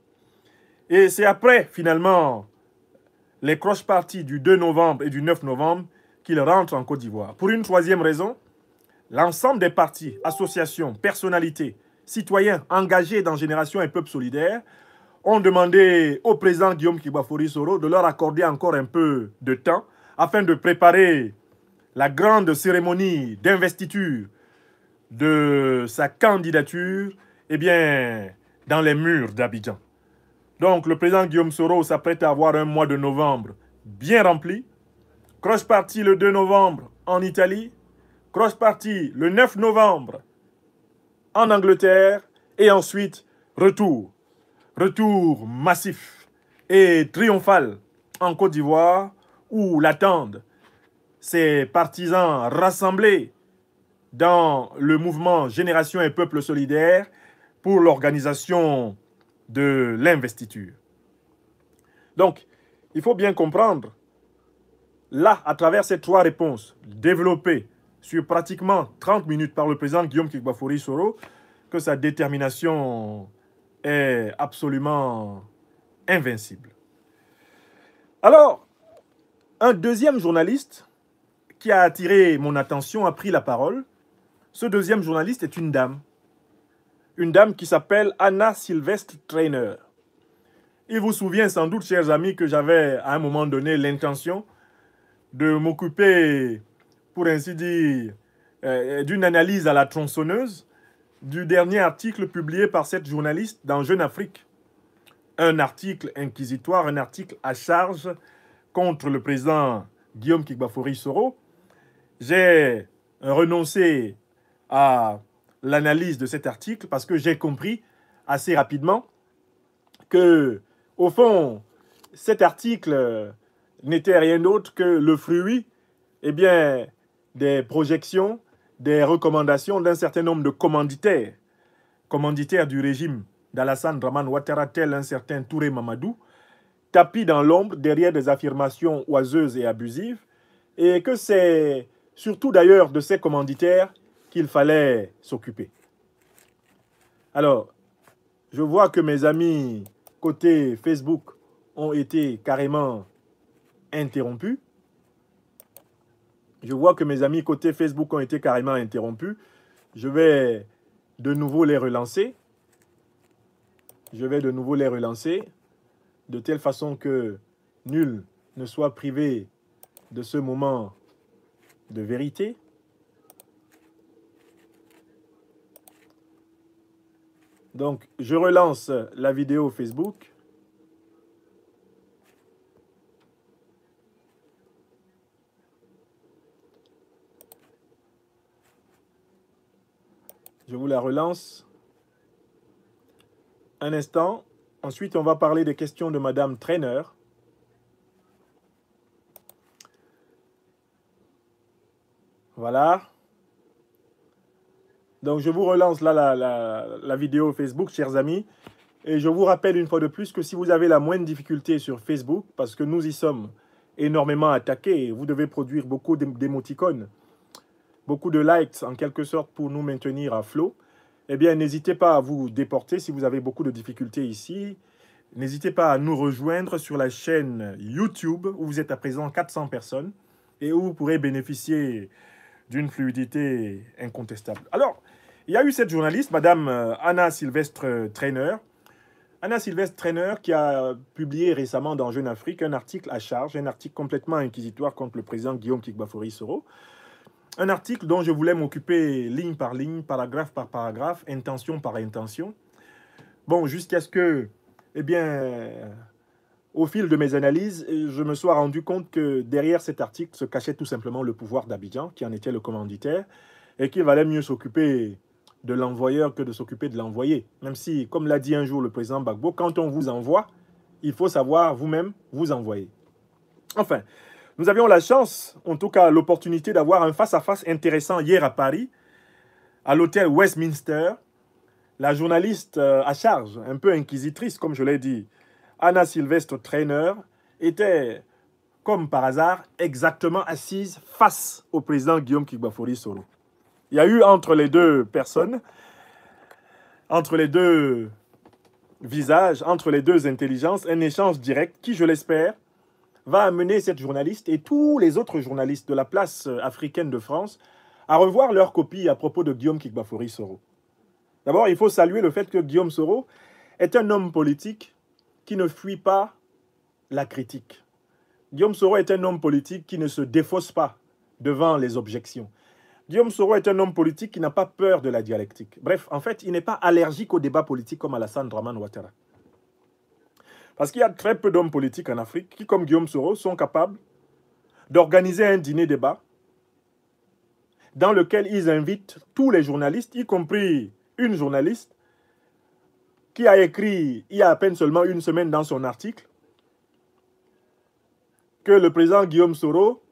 Et c'est après, finalement, les cross parties du 2 novembre et du 9 novembre qu'il rentre en Côte d'Ivoire. Pour une troisième raison, l'ensemble des partis, associations, personnalités, citoyens engagés dans Génération et Peuple Solidaire ont demandé au président Guillaume Kibafori Soro de leur accorder encore un peu de temps afin de préparer la grande cérémonie d'investiture de sa candidature eh bien, dans les murs d'Abidjan. Donc le président Guillaume Soro s'apprête à avoir un mois de novembre bien rempli Cross Party le 2 novembre en Italie. Cross Party le 9 novembre en Angleterre. Et ensuite, retour. Retour massif et triomphal en Côte d'Ivoire où l'attendent ses partisans rassemblés dans le mouvement Génération et Peuple Solidaire pour l'organisation de l'investiture. Donc, il faut bien comprendre là, à travers ces trois réponses développées sur pratiquement 30 minutes par le président Guillaume Kikbafori Soro, que sa détermination est absolument invincible. Alors, un deuxième journaliste qui a attiré mon attention a pris la parole. Ce deuxième journaliste est une dame. Une dame qui s'appelle Anna Sylvestre Trainer. Il vous souvient sans doute, chers amis, que j'avais à un moment donné l'intention de m'occuper, pour ainsi dire, euh, d'une analyse à la tronçonneuse du dernier article publié par cette journaliste dans Jeune Afrique. Un article inquisitoire, un article à charge contre le président Guillaume Kigbafori Soro. J'ai renoncé à l'analyse de cet article parce que j'ai compris assez rapidement que, au fond, cet article n'était rien d'autre que le fruit eh bien, des projections, des recommandations d'un certain nombre de commanditaires, commanditaires du régime d'Alassane Draman Ouattara, tel un certain Touré Mamadou, tapis dans l'ombre derrière des affirmations oiseuses et abusives, et que c'est surtout d'ailleurs de ces commanditaires qu'il fallait s'occuper. Alors, je vois que mes amis côté Facebook ont été carrément Interrompu. Je vois que mes amis côté Facebook ont été carrément interrompus. Je vais de nouveau les relancer. Je vais de nouveau les relancer de telle façon que nul ne soit privé de ce moment de vérité. Donc, je relance la vidéo Facebook. Je vous la relance. Un instant. Ensuite, on va parler des questions de Madame Trainer. Voilà. Donc, je vous relance là la, la, vidéo Facebook, chers amis. Et je vous rappelle une fois de plus que si vous avez la moindre difficulté sur Facebook, parce que nous y sommes énormément attaqués, vous devez produire beaucoup d'émoticônes beaucoup de likes en quelque sorte pour nous maintenir à flot, eh bien n'hésitez pas à vous déporter si vous avez beaucoup de difficultés ici. N'hésitez pas à nous rejoindre sur la chaîne YouTube où vous êtes à présent 400 personnes et où vous pourrez bénéficier d'une fluidité incontestable. Alors, il y a eu cette journaliste, Madame euh, Anna Sylvestre Trainer, Anna Sylvestre Trainer qui a publié récemment dans Jeune Afrique un article à charge, un article complètement inquisitoire contre le président Guillaume Kigbafori Soro, un article dont je voulais m'occuper ligne par ligne, paragraphe par paragraphe, intention par intention. Bon, jusqu'à ce que, eh bien, au fil de mes analyses, je me sois rendu compte que derrière cet article se cachait tout simplement le pouvoir d'Abidjan, qui en était le commanditaire, et qu'il valait mieux s'occuper de l'envoyeur que de s'occuper de l'envoyé. Même si, comme l'a dit un jour le président Gbagbo, quand on vous envoie, il faut savoir vous-même vous envoyer. Enfin, nous avions la chance, en tout cas l'opportunité d'avoir un face-à-face intéressant hier à Paris, à l'hôtel Westminster. La journaliste euh, à charge, un peu inquisitrice comme je l'ai dit, Anna Sylvestre Trainer, était, comme par hasard, exactement assise face au président Guillaume Kigbafori Soro. Il y a eu entre les deux personnes, entre les deux visages, entre les deux intelligences, un échange direct qui, je l'espère, va amener cette journaliste et tous les autres journalistes de la place euh, africaine de France à revoir leur copie à propos de Guillaume Kikbafori Soro. D'abord, il faut saluer le fait que Guillaume Soro est un homme politique qui ne fuit pas la critique. Guillaume Soro est un homme politique qui ne se défausse pas devant les objections. Guillaume Soro est un homme politique qui n'a pas peur de la dialectique. Bref, en fait, il n'est pas allergique au débat politique comme Alassane Draman Ouattara. Parce qu'il y a très peu d'hommes politiques en Afrique qui, comme Guillaume Soro, sont capables d'organiser un dîner-débat dans lequel ils invitent tous les journalistes, y compris une journaliste qui a écrit il y a à peine seulement une semaine dans son article que le président Guillaume Soro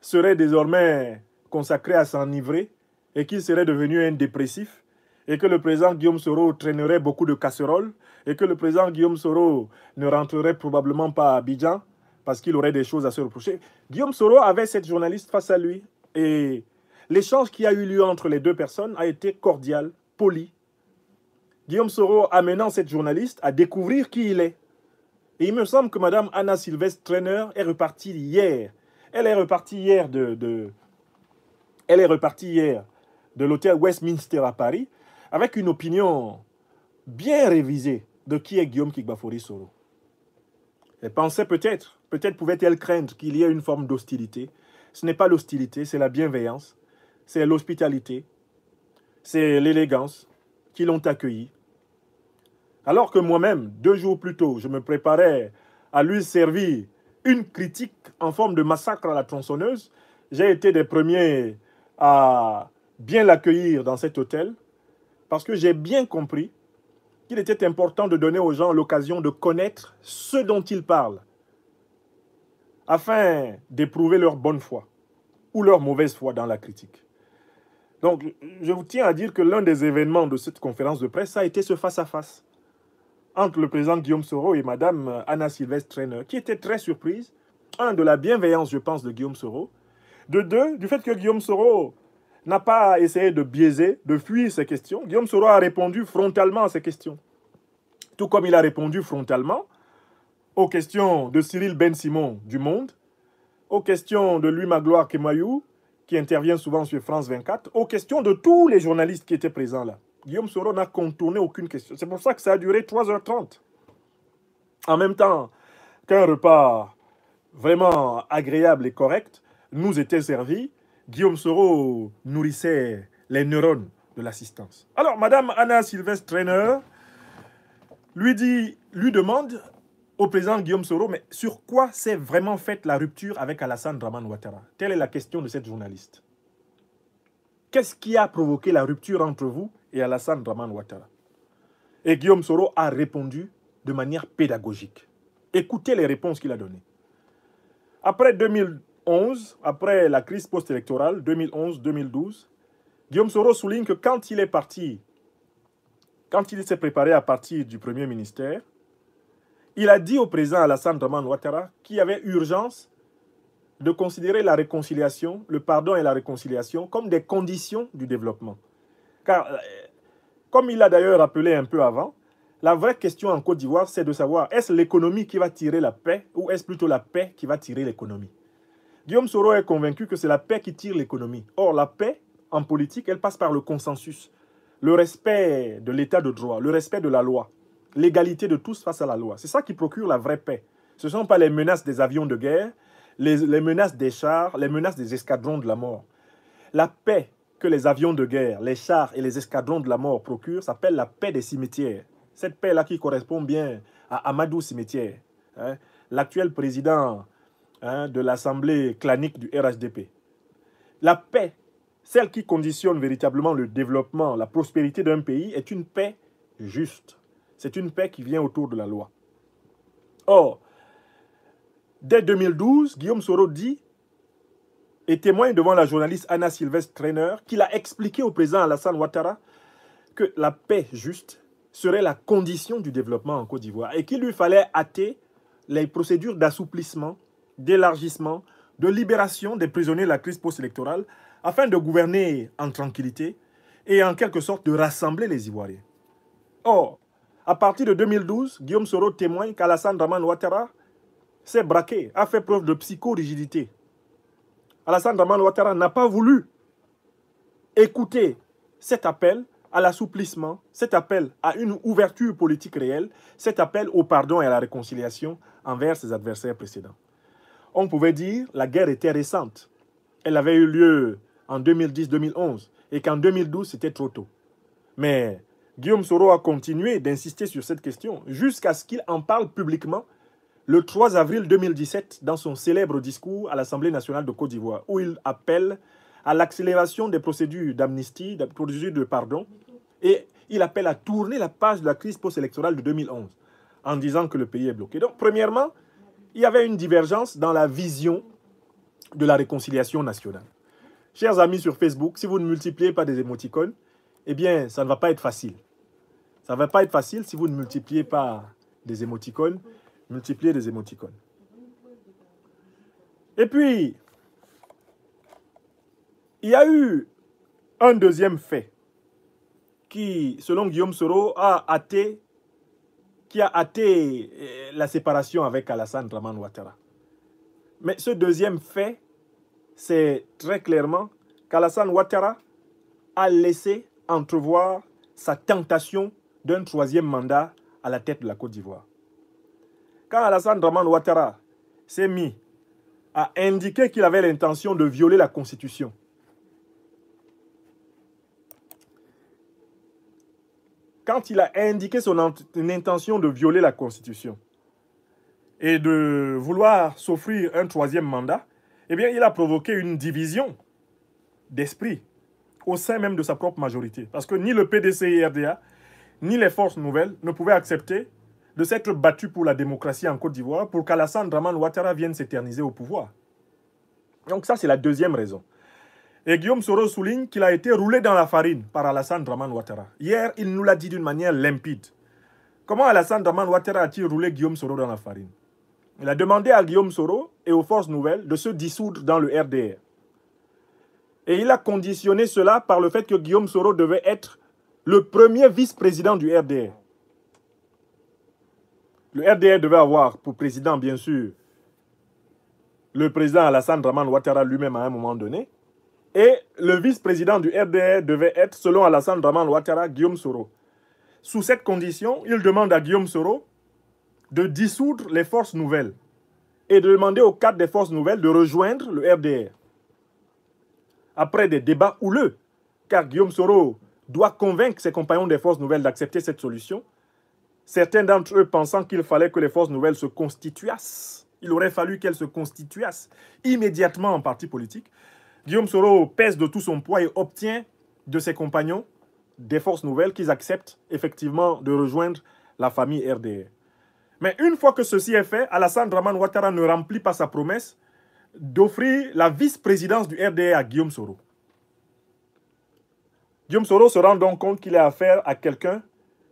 serait désormais consacré à s'enivrer et qu'il serait devenu un dépressif et que le président Guillaume Soro traînerait beaucoup de casseroles et que le président Guillaume Soro ne rentrerait probablement pas à Abidjan parce qu'il aurait des choses à se reprocher. Guillaume Soro avait cette journaliste face à lui et l'échange qui a eu lieu entre les deux personnes a été cordial, poli. Guillaume Soro amenant cette journaliste à découvrir qui il est. Et il me semble que Mme Anna Sylvestre Trainer est repartie hier. Elle est repartie hier de, de... elle est repartie hier de l'hôtel Westminster à Paris avec une opinion bien révisée de qui est Guillaume Kigbafori Soro. Elle pensait peut-être, peut-être pouvait-elle craindre qu'il y ait une forme d'hostilité. Ce n'est pas l'hostilité, c'est la bienveillance, c'est l'hospitalité, c'est l'élégance qui l'ont accueilli. Alors que moi-même, deux jours plus tôt, je me préparais à lui servir une critique en forme de massacre à la tronçonneuse, j'ai été des premiers à bien l'accueillir dans cet hôtel. Parce que j'ai bien compris qu'il était important de donner aux gens l'occasion de connaître ce dont ils parlent, afin d'éprouver leur bonne foi ou leur mauvaise foi dans la critique. Donc, je vous tiens à dire que l'un des événements de cette conférence de presse a été ce face-à-face entre le président Guillaume Soro et Madame Anna Sylvestre Trainer, qui était très surprise, un, de la bienveillance, je pense, de Guillaume Soro, de deux, du fait que Guillaume Soro n'a pas essayé de biaiser, de fuir ces questions. Guillaume Soro a répondu frontalement à ces questions. Tout comme il a répondu frontalement aux questions de Cyril Ben Simon du Monde, aux questions de Louis Magloire Kemayou, qui intervient souvent sur France 24, aux questions de tous les journalistes qui étaient présents là. Guillaume Soro n'a contourné aucune question. C'est pour ça que ça a duré 3h30. En même temps qu'un repas vraiment agréable et correct nous était servi, Guillaume Soro nourrissait les neurones de l'assistance. Alors, Madame Anna Sylvestre Trainer lui, dit, lui demande au président Guillaume Soro, mais sur quoi s'est vraiment faite la rupture avec Alassane Draman Ouattara Telle est la question de cette journaliste. Qu'est-ce qui a provoqué la rupture entre vous et Alassane Draman Ouattara Et Guillaume Soro a répondu de manière pédagogique. Écoutez les réponses qu'il a données. Après 2000, 11 après la crise post-électorale 2011-2012, Guillaume Soro souligne que quand il est parti, quand il s'est préparé à partir du Premier ministère, il a dit au président Alassane Draman Ouattara qu'il y avait urgence de considérer la réconciliation, le pardon et la réconciliation comme des conditions du développement. Car, euh, comme il l'a d'ailleurs rappelé un peu avant, la vraie question en Côte d'Ivoire, c'est de savoir est-ce l'économie qui va tirer la paix ou est-ce plutôt la paix qui va tirer l'économie Guillaume Soro est convaincu que c'est la paix qui tire l'économie. Or, la paix, en politique, elle passe par le consensus, le respect de l'état de droit, le respect de la loi, l'égalité de tous face à la loi. C'est ça qui procure la vraie paix. Ce ne sont pas les menaces des avions de guerre, les, menaces des chars, les menaces des escadrons de la mort. La paix que les avions de guerre, les chars et les escadrons de la mort procurent s'appelle la paix des cimetières. Cette paix-là qui correspond bien à Amadou Cimetière. Hein. L'actuel président Hein, de l'Assemblée clanique du RHDP. La paix, celle qui conditionne véritablement le développement, la prospérité d'un pays, est une paix juste. C'est une paix qui vient autour de la loi. Or, dès 2012, Guillaume Soro dit et témoigne devant la journaliste Anna Sylvestre Trainer qu'il a expliqué au président Alassane Ouattara que la paix juste serait la condition du développement en Côte d'Ivoire et qu'il lui fallait hâter les procédures d'assouplissement d'élargissement, de libération des prisonniers de la crise post-électorale afin de gouverner en tranquillité et en quelque sorte de rassembler les Ivoiriens. Or, à partir de 2012, Guillaume Soro témoigne qu'Alassane Draman Ouattara s'est braqué, a fait preuve de psychorigidité. Alassane Draman Ouattara n'a pas voulu écouter cet appel à l'assouplissement, cet appel à une ouverture politique réelle, cet appel au pardon et à la réconciliation envers ses adversaires précédents on pouvait dire la guerre était récente. Elle avait eu lieu en 2010-2011 et qu'en 2012, c'était trop tôt. Mais Guillaume Soro a continué d'insister sur cette question jusqu'à ce qu'il en parle publiquement le 3 avril 2017 dans son célèbre discours à l'Assemblée nationale de Côte d'Ivoire, où il appelle à l'accélération des procédures d'amnistie, des procédures de pardon, et il appelle à tourner la page de la crise post-électorale de 2011 en disant que le pays est bloqué. Donc, premièrement, il y avait une divergence dans la vision de la réconciliation nationale. Chers amis sur Facebook, si vous ne multipliez pas des émoticônes, eh bien, ça ne va pas être facile. Ça ne va pas être facile si vous ne multipliez pas des émoticônes. Multipliez des émoticônes. Et puis, il y a eu un deuxième fait qui, selon Guillaume Soro, a hâté qui a hâté euh, la séparation avec Alassane Draman Ouattara. Mais ce deuxième fait, c'est très clairement qu'Alassane Ouattara a laissé entrevoir sa tentation d'un troisième mandat à la tête de la Côte d'Ivoire. Quand Alassane Draman Ouattara s'est mis à indiquer qu'il avait l'intention de violer la Constitution, quand il a indiqué son intention de violer la Constitution et de vouloir s'offrir un troisième mandat, eh bien, il a provoqué une division d'esprit au sein même de sa propre majorité. Parce que ni le pdc RDA, ni les forces nouvelles ne pouvaient accepter de s'être battus pour la démocratie en Côte d'Ivoire pour qu'Alassane Draman Ouattara vienne s'éterniser au pouvoir. Donc ça, c'est la deuxième raison. Et Guillaume Soro souligne qu'il a été roulé dans la farine par Alassane Draman Ouattara. Hier, il nous l'a dit d'une manière limpide. Comment Alassane Draman Ouattara a-t-il roulé Guillaume Soro dans la farine Il a demandé à Guillaume Soro et aux forces nouvelles de se dissoudre dans le RDR. Et il a conditionné cela par le fait que Guillaume Soro devait être le premier vice-président du RDR. Le RDR devait avoir pour président, bien sûr, le président Alassane Draman Ouattara lui-même à un moment donné, et le vice-président du RDR devait être, selon Alassane Draman Ouattara, Guillaume Soro. Sous cette condition, il demande à Guillaume Soro de dissoudre les forces nouvelles et de demander aux cadres des forces nouvelles de rejoindre le RDR. Après des débats houleux, car Guillaume Soro doit convaincre ses compagnons des forces nouvelles d'accepter cette solution, certains d'entre eux pensant qu'il fallait que les forces nouvelles se constituassent, il aurait fallu qu'elles se constituassent immédiatement en parti politique, Guillaume Soro pèse de tout son poids et obtient de ses compagnons des forces nouvelles qu'ils acceptent effectivement de rejoindre la famille RDR. Mais une fois que ceci est fait, Alassane Draman Ouattara ne remplit pas sa promesse d'offrir la vice-présidence du RDR à Guillaume Soro. Guillaume Soro se rend donc compte qu'il a affaire à quelqu'un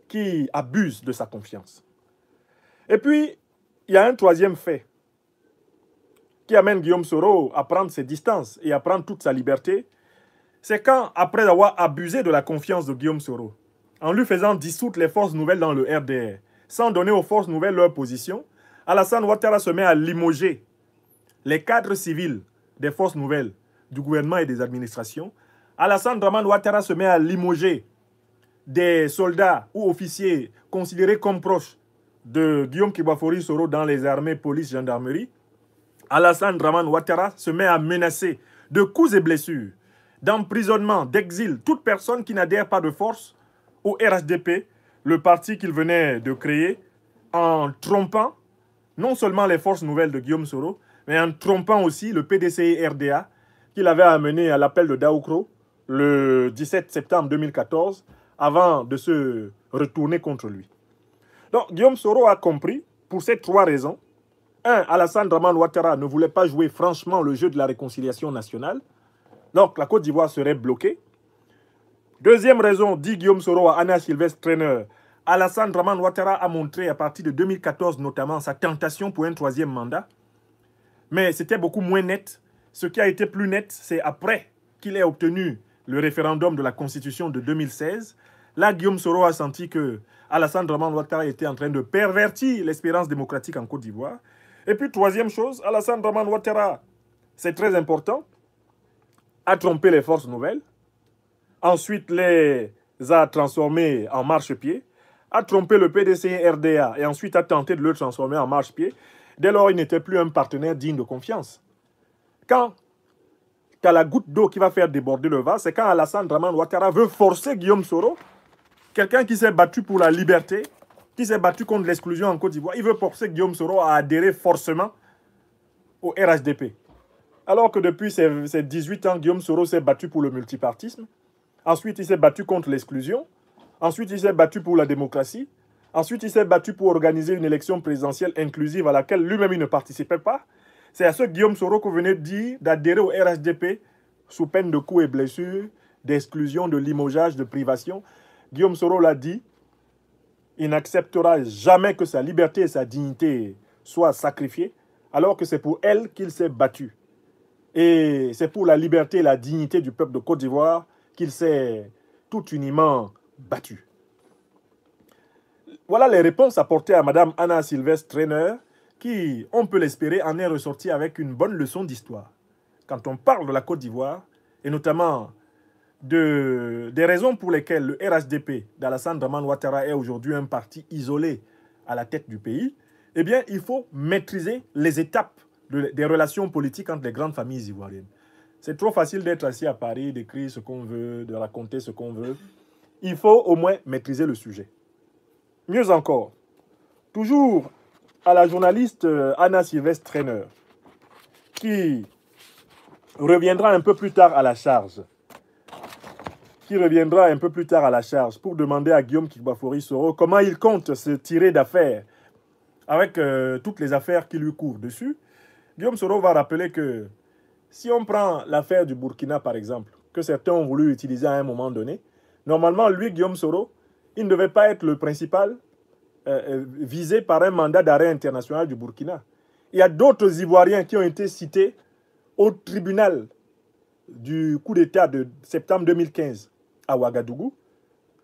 qui abuse de sa confiance. Et puis, il y a un troisième fait amène Guillaume Soro à prendre ses distances et à prendre toute sa liberté, c'est quand, après avoir abusé de la confiance de Guillaume Soro, en lui faisant dissoudre les forces nouvelles dans le RDR, sans donner aux forces nouvelles leur position, Alassane Ouattara se met à limoger les cadres civils des forces nouvelles du gouvernement et des administrations. Alassane Draman Ouattara se met à limoger des soldats ou officiers considérés comme proches de Guillaume Kibafori Soro dans les armées, police, gendarmerie. Alassane Draman Ouattara se met à menacer de coups et blessures, d'emprisonnement, d'exil, toute personne qui n'adhère pas de force au RHDP, le parti qu'il venait de créer, en trompant non seulement les forces nouvelles de Guillaume Soro, mais en trompant aussi le et RDA qu'il avait amené à l'appel de Daoukro le 17 septembre 2014 avant de se retourner contre lui. Donc Guillaume Soro a compris, pour ces trois raisons, 1. Alassane Ouattara ne voulait pas jouer franchement le jeu de la réconciliation nationale. Donc la Côte d'Ivoire serait bloquée. Deuxième raison, dit Guillaume Soro à Anna Sylvestre Trainer, Alassane Draman Ouattara a montré à partir de 2014 notamment sa tentation pour un troisième mandat. Mais c'était beaucoup moins net. Ce qui a été plus net, c'est après qu'il ait obtenu le référendum de la Constitution de 2016. Là, Guillaume Soro a senti que Alassane Ouattara était en train de pervertir l'espérance démocratique en Côte d'Ivoire et puis, troisième chose, Alassane Draman Ouattara, c'est très important, a trompé les forces nouvelles, ensuite les a transformées en marche-pied, a trompé le PDC RDA et ensuite a tenté de le transformer en marche-pied. Dès lors, il n'était plus un partenaire digne de confiance. Quand tu la goutte d'eau qui va faire déborder le vase, c'est quand Alassane Draman Ouattara veut forcer Guillaume Soro, quelqu'un qui s'est battu pour la liberté, qui s'est battu contre l'exclusion en Côte d'Ivoire, il veut forcer Guillaume Soro à adhérer forcément au RHDP. Alors que depuis ses, 18 ans, Guillaume Soro s'est battu pour le multipartisme. Ensuite, il s'est battu contre l'exclusion. Ensuite, il s'est battu pour la démocratie. Ensuite, il s'est battu pour organiser une élection présidentielle inclusive à laquelle lui-même il ne participait pas. C'est à ce Guillaume Soro qu'on venait dire d'adhérer au RHDP sous peine de coups et blessures, d'exclusion, de limogeage, de privation. Guillaume Soro l'a dit, il n'acceptera jamais que sa liberté et sa dignité soient sacrifiées, alors que c'est pour elle qu'il s'est battu. Et c'est pour la liberté et la dignité du peuple de Côte d'Ivoire qu'il s'est tout uniment battu. Voilà les réponses apportées à Madame Anna Sylvestre Trainer, qui, on peut l'espérer, en est ressortie avec une bonne leçon d'histoire. Quand on parle de la Côte d'Ivoire, et notamment de, des raisons pour lesquelles le RHDP d'Alassane Draman Ouattara est aujourd'hui un parti isolé à la tête du pays, eh bien, il faut maîtriser les étapes des relations politiques entre les grandes familles ivoiriennes. C'est trop facile d'être assis à Paris, d'écrire ce qu'on veut, de raconter ce qu'on veut. Il faut au moins maîtriser le sujet. Mieux encore, toujours à la journaliste euh, Anna Sylvestre Trainer, qui reviendra un peu plus tard à la charge qui reviendra un peu plus tard à la charge pour demander à Guillaume Kikbafori Soro comment il compte se tirer d'affaires avec euh, toutes les affaires qui lui courent dessus. Guillaume Soro va rappeler que si on prend l'affaire du Burkina, par exemple, que certains ont voulu utiliser à un moment donné, normalement, lui, Guillaume Soro, il ne devait pas être le principal euh, euh, visé par un mandat d'arrêt international du Burkina. Il y a d'autres Ivoiriens qui ont été cités au tribunal du coup d'État de septembre 2015 à Ouagadougou.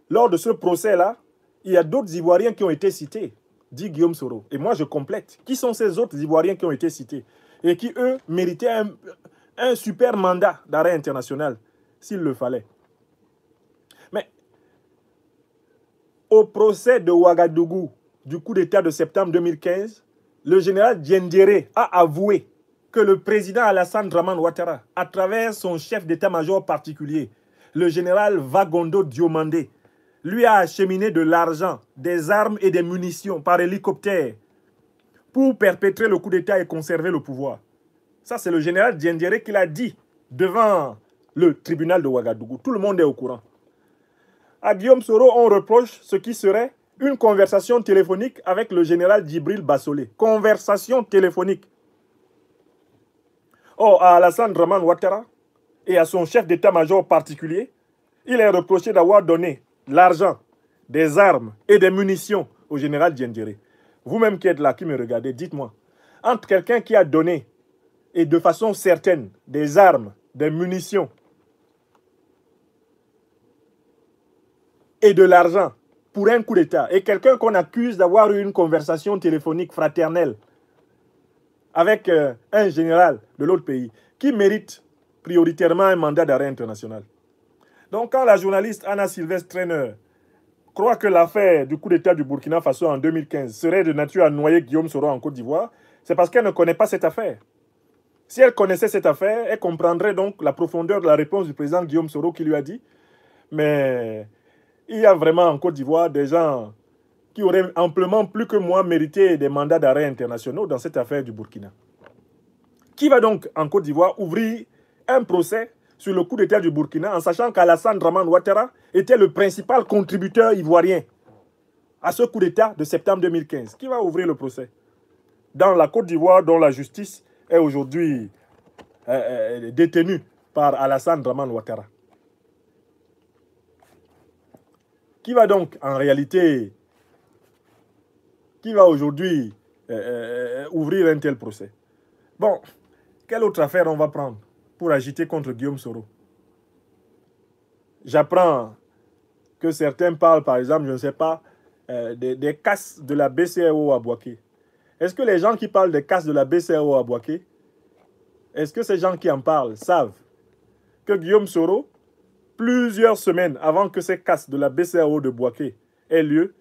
Lors de ce procès-là, il y a d'autres Ivoiriens qui ont été cités, dit Guillaume Soro. Et moi, je complète. Qui sont ces autres Ivoiriens qui ont été cités et qui, eux, méritaient un, super mandat d'arrêt international, s'il le fallait. Mais au procès de Ouagadougou du coup d'État de septembre 2015, le général Diendéré a avoué que le président Alassane Draman Ouattara, à travers son chef d'état-major particulier, le général Vagondo Diomandé lui a acheminé de l'argent, des armes et des munitions par hélicoptère pour perpétrer le coup d'État et conserver le pouvoir. Ça, c'est le général Diendéré qui l'a dit devant le tribunal de Ouagadougou. Tout le monde est au courant. À Guillaume Soro, on reproche ce qui serait une conversation téléphonique avec le général Djibril Bassolé. Conversation téléphonique. Oh, à Alassane Draman Ouattara, et à son chef d'état-major particulier, il est reproché d'avoir donné l'argent, des armes et des munitions au général Diendéré. Vous-même qui êtes là, qui me regardez, dites-moi, entre quelqu'un qui a donné, et de façon certaine, des armes, des munitions et de l'argent pour un coup d'État, et quelqu'un qu'on accuse d'avoir eu une conversation téléphonique fraternelle avec euh, un général de l'autre pays, qui mérite prioritairement un mandat d'arrêt international. Donc quand la journaliste Anna Sylvestre Trainer croit que l'affaire du coup d'État du Burkina Faso en 2015 serait de nature à noyer Guillaume Soro en Côte d'Ivoire, c'est parce qu'elle ne connaît pas cette affaire. Si elle connaissait cette affaire, elle comprendrait donc la profondeur de la réponse du président Guillaume Soro qui lui a dit Mais il y a vraiment en Côte d'Ivoire des gens qui auraient amplement plus que moi mérité des mandats d'arrêt internationaux dans cette affaire du Burkina. Qui va donc en Côte d'Ivoire ouvrir un procès sur le coup d'État du Burkina en sachant qu'Alassane Draman Ouattara était le principal contributeur ivoirien à ce coup d'État de septembre 2015. Qui va ouvrir le procès Dans la Côte d'Ivoire, dont la justice est aujourd'hui euh, euh, détenue par Alassane Draman Ouattara. Qui va donc en réalité, qui va aujourd'hui euh, ouvrir un tel procès Bon, quelle autre affaire on va prendre pour agiter contre Guillaume Soro. J'apprends que certains parlent, par exemple, je ne sais pas, euh, des, casses de la BCAO e à Boaké. Est-ce que les gens qui parlent des casses de la BCAO e à Boaké, est-ce que ces gens qui en parlent savent que Guillaume Soro, plusieurs semaines avant que ces casses de la BCAO e de Boaké aient lieu,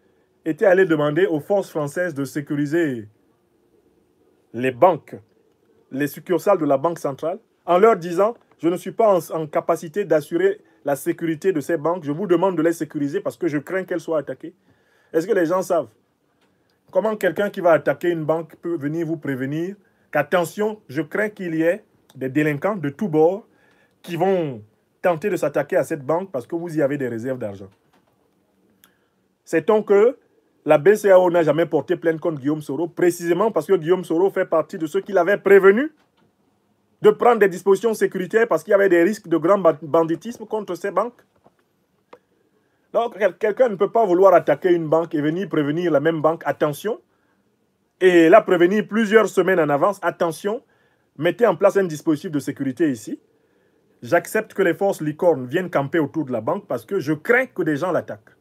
était allé demander aux forces françaises de sécuriser les banques, les succursales de la Banque centrale en leur disant, je ne suis pas en, capacité d'assurer la sécurité de ces banques, je vous demande de les sécuriser parce que je crains qu'elles soient attaquées. Est-ce que les gens savent Comment quelqu'un qui va attaquer une banque peut venir vous prévenir qu'attention, je crains qu'il y ait des délinquants de tous bords qui vont tenter de s'attaquer à cette banque parce que vous y avez des réserves d'argent. Sait-on que la BCAO n'a jamais porté plainte contre Guillaume Soro, précisément parce que Guillaume Soro fait partie de ceux qui l'avaient prévenu de prendre des dispositions sécuritaires parce qu'il y avait des risques de grand banditisme contre ces banques Donc, quelqu'un ne peut pas vouloir attaquer une banque et venir prévenir la même banque, attention, et la prévenir plusieurs semaines en avance, attention, mettez en place un dispositif de sécurité ici. J'accepte que les forces licornes viennent camper autour de la banque parce que je crains que des gens l'attaquent.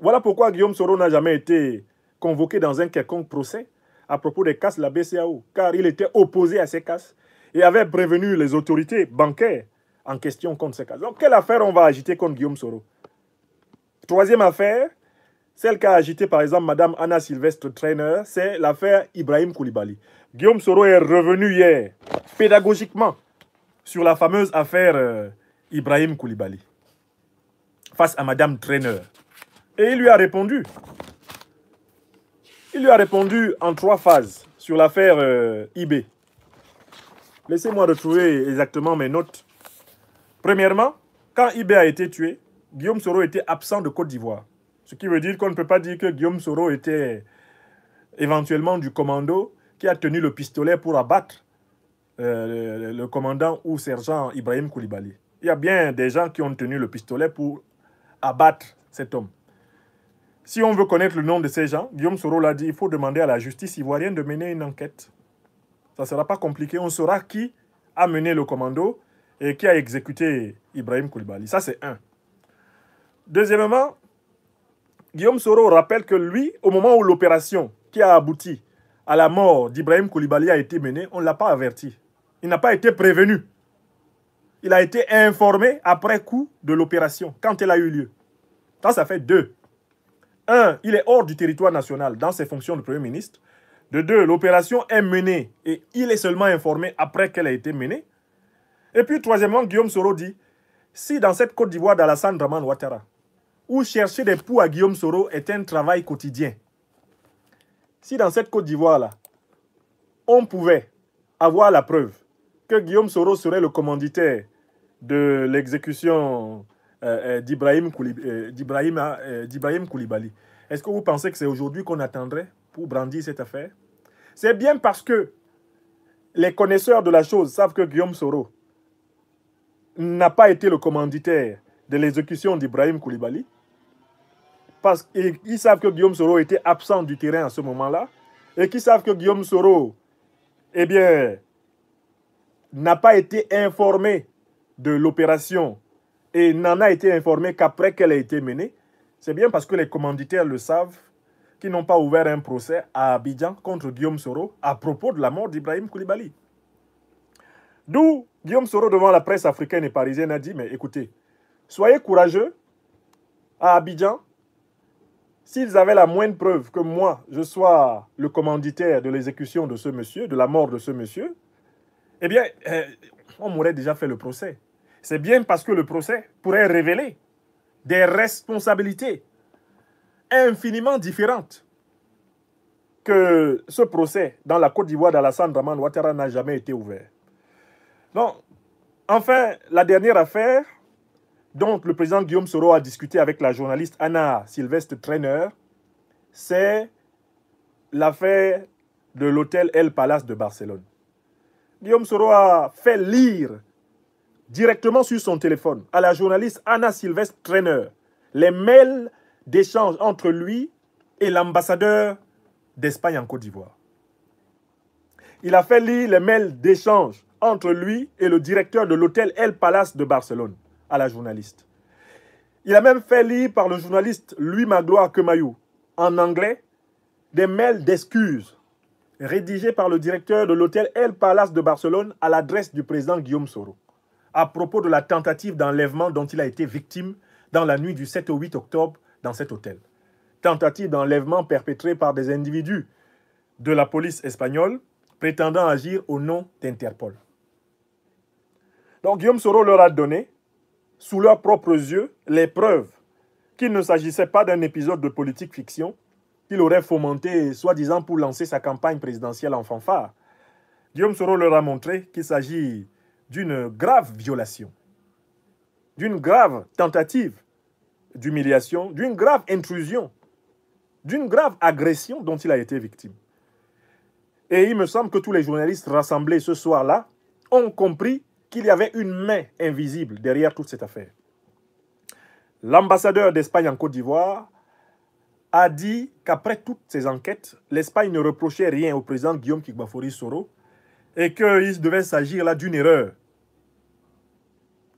Voilà pourquoi Guillaume Soro n'a jamais été convoqué dans un quelconque procès à propos des casses de la BCAO, car il était opposé à ces casses et avait prévenu les autorités bancaires en question contre ces casses. Donc, quelle affaire on va agiter contre Guillaume Soro Troisième affaire, celle qu'a agité par exemple Madame Anna Sylvestre Trainer, c'est l'affaire Ibrahim Koulibaly. Guillaume Soro est revenu hier pédagogiquement sur la fameuse affaire euh, Ibrahim Koulibaly face à Madame Trainer. Et il lui a répondu il lui a répondu en trois phases sur l'affaire euh, IB. Laissez-moi retrouver exactement mes notes. Premièrement, quand IB a été tué, Guillaume Soro était absent de Côte d'Ivoire. Ce qui veut dire qu'on ne peut pas dire que Guillaume Soro était éventuellement du commando qui a tenu le pistolet pour abattre euh, le, le, commandant ou sergent Ibrahim Koulibaly. Il y a bien des gens qui ont tenu le pistolet pour abattre cet homme. Si on veut connaître le nom de ces gens, Guillaume Soro l'a dit, il faut demander à la justice ivoirienne de mener une enquête. Ça ne sera pas compliqué. On saura qui a mené le commando et qui a exécuté Ibrahim Koulibaly. Ça, c'est un. Deuxièmement, Guillaume Soro rappelle que lui, au moment où l'opération qui a abouti à la mort d'Ibrahim Koulibaly a été menée, on ne l'a pas averti. Il n'a pas été prévenu. Il a été informé après coup de l'opération, quand elle a eu lieu. Ça, ça fait deux un, il est hors du territoire national dans ses fonctions de Premier ministre. De deux, l'opération est menée et il est seulement informé après qu'elle a été menée. Et puis, troisièmement, Guillaume Soro dit si dans cette Côte d'Ivoire d'Alassane Draman Ouattara, où chercher des poux à Guillaume Soro est un travail quotidien, si dans cette Côte d'Ivoire-là, on pouvait avoir la preuve que Guillaume Soro serait le commanditaire de l'exécution euh, euh, euh, d'Ibrahim Koulibaly. Est-ce que vous pensez que c'est aujourd'hui qu'on attendrait pour brandir cette affaire C'est bien parce que les connaisseurs de la chose savent que Guillaume Soro n'a pas été le commanditaire de l'exécution d'Ibrahim Koulibaly. Parce qu'ils savent que Guillaume Soro était absent du terrain à ce moment-là. Et qu'ils savent que Guillaume Soro, eh bien, n'a pas été informé de l'opération et n'en a été informé qu'après qu'elle ait été menée, c'est bien parce que les commanditaires le savent qu'ils n'ont pas ouvert un procès à Abidjan contre Guillaume Soro à propos de la mort d'Ibrahim Koulibaly. D'où Guillaume Soro devant la presse africaine et parisienne a dit, mais écoutez, soyez courageux à Abidjan. S'ils avaient la moindre preuve que moi, je sois le commanditaire de l'exécution de ce monsieur, de la mort de ce monsieur, eh bien, euh, on m'aurait déjà fait le procès. C'est bien parce que le procès pourrait révéler des responsabilités infiniment différentes que ce procès dans la Côte d'Ivoire d'Alassane Draman Ouattara n'a jamais été ouvert. Donc, enfin, la dernière affaire dont le président Guillaume Soro a discuté avec la journaliste Anna Sylvestre Trainer, c'est l'affaire de l'hôtel El Palace de Barcelone. Guillaume Soro a fait lire directement sur son téléphone à la journaliste Anna Sylvestre Trainer les mails d'échange entre lui et l'ambassadeur d'Espagne en Côte d'Ivoire. Il a fait lire les mails d'échange entre lui et le directeur de l'hôtel El Palace de Barcelone à la journaliste. Il a même fait lire par le journaliste Louis Magloire Kemayou, en anglais, des mails d'excuses rédigés par le directeur de l'hôtel El Palace de Barcelone à l'adresse du président Guillaume Soro à propos de la tentative d'enlèvement dont il a été victime dans la nuit du 7 au 8 octobre dans cet hôtel. Tentative d'enlèvement perpétrée par des individus de la police espagnole prétendant agir au nom d'Interpol. Donc Guillaume Soro leur a donné, sous leurs propres yeux, les preuves qu'il ne s'agissait pas d'un épisode de politique fiction qu'il aurait fomenté, soi-disant pour lancer sa campagne présidentielle en fanfare. Guillaume Soro leur a montré qu'il s'agit d'une grave violation, d'une grave tentative d'humiliation, d'une grave intrusion, d'une grave agression dont il a été victime. Et il me semble que tous les journalistes rassemblés ce soir-là ont compris qu'il y avait une main invisible derrière toute cette affaire. L'ambassadeur d'Espagne en Côte d'Ivoire a dit qu'après toutes ces enquêtes, l'Espagne ne reprochait rien au président Guillaume Kigbafori Soro et qu'il devait s'agir là d'une erreur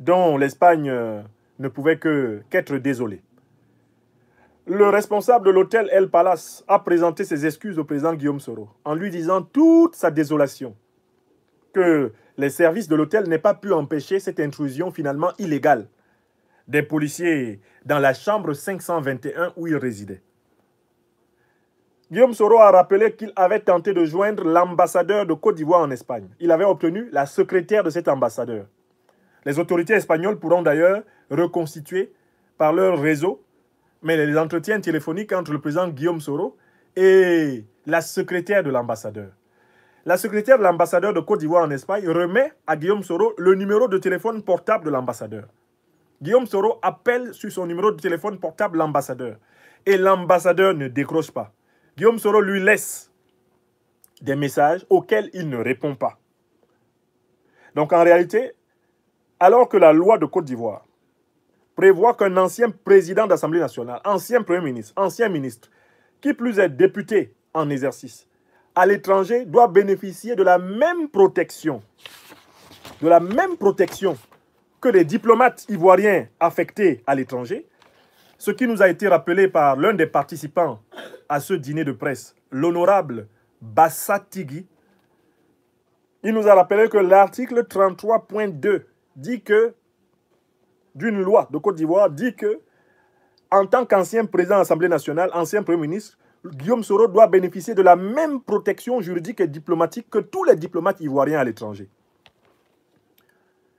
dont l'Espagne euh, ne pouvait que qu'être désolée. Le responsable de l'hôtel El Palace a présenté ses excuses au président Guillaume Soro en lui disant toute sa désolation que les services de l'hôtel n'aient pas pu empêcher cette intrusion finalement illégale des policiers dans la chambre 521 où il résidait. Guillaume Soro a rappelé qu'il avait tenté de joindre l'ambassadeur de Côte d'Ivoire en Espagne. Il avait obtenu la secrétaire de cet ambassadeur. Les autorités espagnoles pourront d'ailleurs reconstituer par leur réseau, mais les entretiens téléphoniques entre le président Guillaume Soro et la secrétaire de l'ambassadeur. La secrétaire de l'ambassadeur de Côte d'Ivoire en Espagne remet à Guillaume Soro le numéro de téléphone portable de l'ambassadeur. Guillaume Soro appelle sur son numéro de téléphone portable l'ambassadeur et l'ambassadeur ne décroche pas. Guillaume Soro lui laisse des messages auxquels il ne répond pas. Donc en réalité, alors que la loi de Côte d'Ivoire prévoit qu'un ancien président d'Assemblée nationale, ancien Premier ministre, ancien ministre, qui plus est député en exercice, à l'étranger, doit bénéficier de la même protection, de la même protection que les diplomates ivoiriens affectés à l'étranger, ce qui nous a été rappelé par l'un des participants à ce dîner de presse, l'honorable Bassatigui, il nous a rappelé que l'article 33.2 dit que, d'une loi de Côte d'Ivoire, dit que, en tant qu'ancien président de l'Assemblée nationale, ancien Premier ministre, Guillaume Soro doit bénéficier de la même protection juridique et diplomatique que tous les diplomates ivoiriens à l'étranger.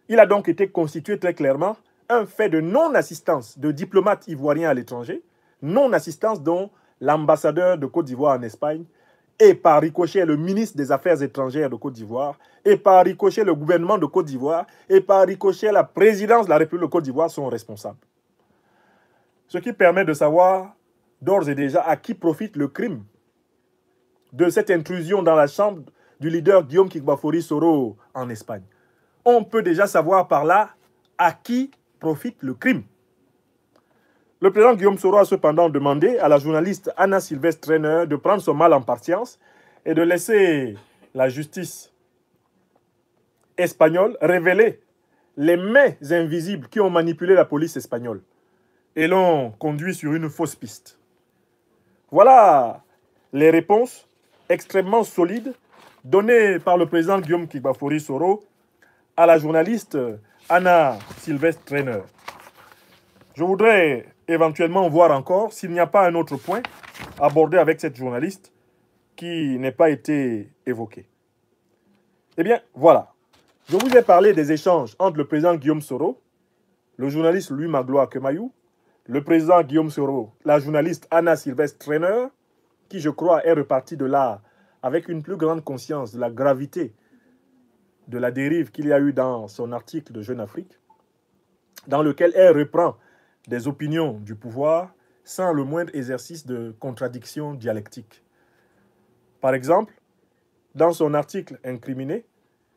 Il a donc été constitué très clairement un fait de non-assistance de diplomates ivoiriens à l'étranger, non-assistance dont l'ambassadeur de Côte d'Ivoire en Espagne et par ricochet le ministre des Affaires étrangères de Côte d'Ivoire, et par ricochet le gouvernement de Côte d'Ivoire, et par ricochet la présidence de la République de Côte d'Ivoire sont responsables. Ce qui permet de savoir d'ores et déjà à qui profite le crime de cette intrusion dans la chambre du leader Guillaume Kikbafori Soro en Espagne. On peut déjà savoir par là à qui profite le crime. Le président Guillaume Soro a cependant demandé à la journaliste Anna Sylvestre Trainer de prendre son mal en patience et de laisser la justice espagnole révéler les mains invisibles qui ont manipulé la police espagnole et l'ont conduit sur une fausse piste. Voilà les réponses extrêmement solides données par le président Guillaume Kigbafori Soro à la journaliste Anna Sylvestre Trainer. Je voudrais éventuellement voir encore s'il n'y a pas un autre point abordé avec cette journaliste qui n'a pas été évoqué. Eh bien, voilà. Je vous ai parlé des échanges entre le président Guillaume Soro, le journaliste Louis Magloire Kemayou, le président Guillaume Soro, la journaliste Anna Sylvestre Trainer, qui, je crois, est repartie de là avec une plus grande conscience de la gravité de la dérive qu'il y a eu dans son article de Jeune Afrique, dans lequel elle reprend des opinions du pouvoir sans le moindre exercice de contradiction dialectique. Par exemple, dans son article incriminé,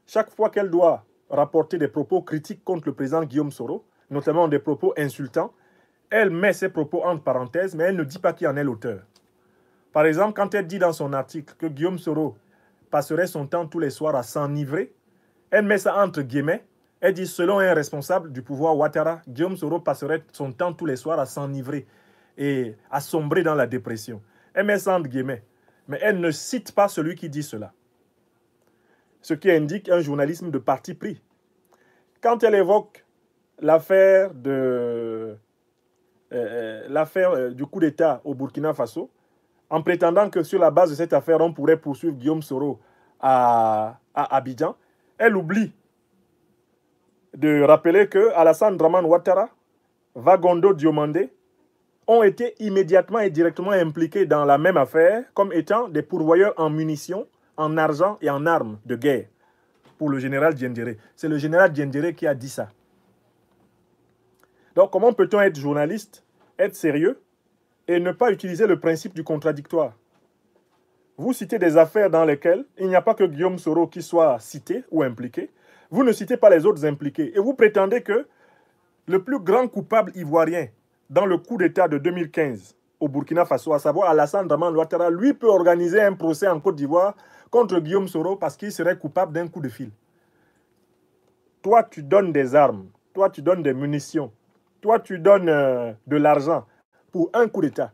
chaque fois qu'elle doit rapporter des propos critiques contre le président Guillaume Soro, notamment des propos insultants, elle met ses propos entre parenthèses, mais elle ne dit pas qui en est l'auteur. Par exemple, quand elle dit dans son article que Guillaume Soro passerait son temps tous les soirs à s'enivrer, elle met ça entre guillemets. Elle dit, selon un responsable du pouvoir Ouattara, Guillaume Soro passerait son temps tous les soirs à s'enivrer et à sombrer dans la dépression. Elle met ça entre guillemets. Mais elle ne cite pas celui qui dit cela. Ce qui indique un journalisme de parti pris. Quand elle évoque l'affaire de euh, euh, l'affaire euh, du coup d'État au Burkina Faso, en prétendant que sur la base de cette affaire, on pourrait poursuivre Guillaume Soro à Abidjan, elle oublie de rappeler que Alassane Draman Ouattara, Vagondo Diomandé ont été immédiatement et directement impliqués dans la même affaire comme étant des pourvoyeurs en munitions, en argent et en armes de guerre pour le général Diendéré. C'est le général Diendéré qui a dit ça. Donc comment peut-on être journaliste, être sérieux et ne pas utiliser le principe du contradictoire vous citez des affaires dans lesquelles il n'y a pas que Guillaume Soro qui soit cité ou impliqué. Vous ne citez pas les autres impliqués. Et vous prétendez que le plus grand coupable ivoirien dans le coup d'État de 2015 au Burkina Faso, à savoir Alassane Draman Ouattara, lui peut organiser un procès en Côte d'Ivoire contre Guillaume Soro parce qu'il serait coupable d'un coup de fil. Toi, tu donnes des armes, toi, tu donnes des munitions, toi, tu donnes euh, de l'argent pour un coup d'État.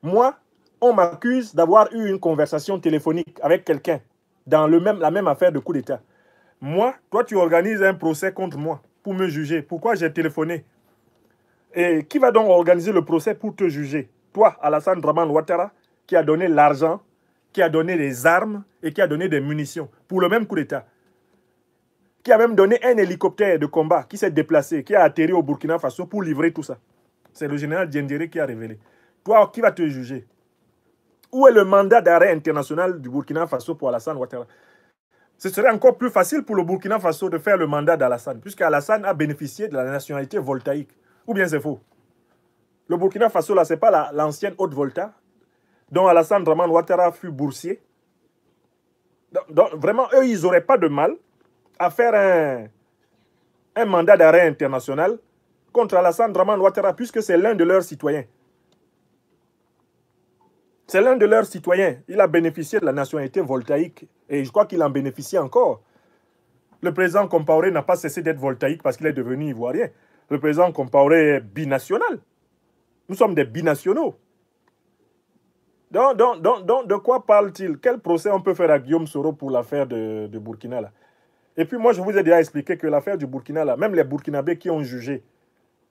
Moi, on m'accuse d'avoir eu une conversation téléphonique avec quelqu'un dans le même, la même affaire de coup d'État. Moi, toi, tu organises un procès contre moi pour me juger. Pourquoi j'ai téléphoné Et qui va donc organiser le procès pour te juger Toi, Alassane Draman Ouattara, qui a donné l'argent, qui a donné les armes et qui a donné des munitions pour le même coup d'État. Qui a même donné un hélicoptère de combat qui s'est déplacé, qui a atterri au Burkina Faso pour livrer tout ça. C'est le général Djendjere qui a révélé. Toi, qui va te juger où est le mandat d'arrêt international du Burkina Faso pour Alassane Ouattara Ce serait encore plus facile pour le Burkina Faso de faire le mandat d'Alassane, Alassane a bénéficié de la nationalité voltaïque. Ou bien c'est faux Le Burkina Faso, là, ce n'est pas l'ancienne Haute Volta, dont Alassane Draman Ouattara fut boursier. Donc, vraiment, eux, ils n'auraient pas de mal à faire un, mandat d'arrêt international contre Alassane Draman Ouattara, puisque c'est l'un de leurs citoyens. C'est l'un de leurs citoyens. Il a bénéficié de la nationalité voltaïque et je crois qu'il en bénéficie encore. Le président Compaoré n'a pas cessé d'être voltaïque parce qu'il est devenu ivoirien. Le président Compaoré est binational. Nous sommes des binationaux. Donc, de quoi parle-t-il Quel procès on peut faire à Guillaume Soro pour l'affaire de, Burkina Et puis moi, je vous ai déjà expliqué que l'affaire du Burkina là, même les Burkinabés qui ont jugé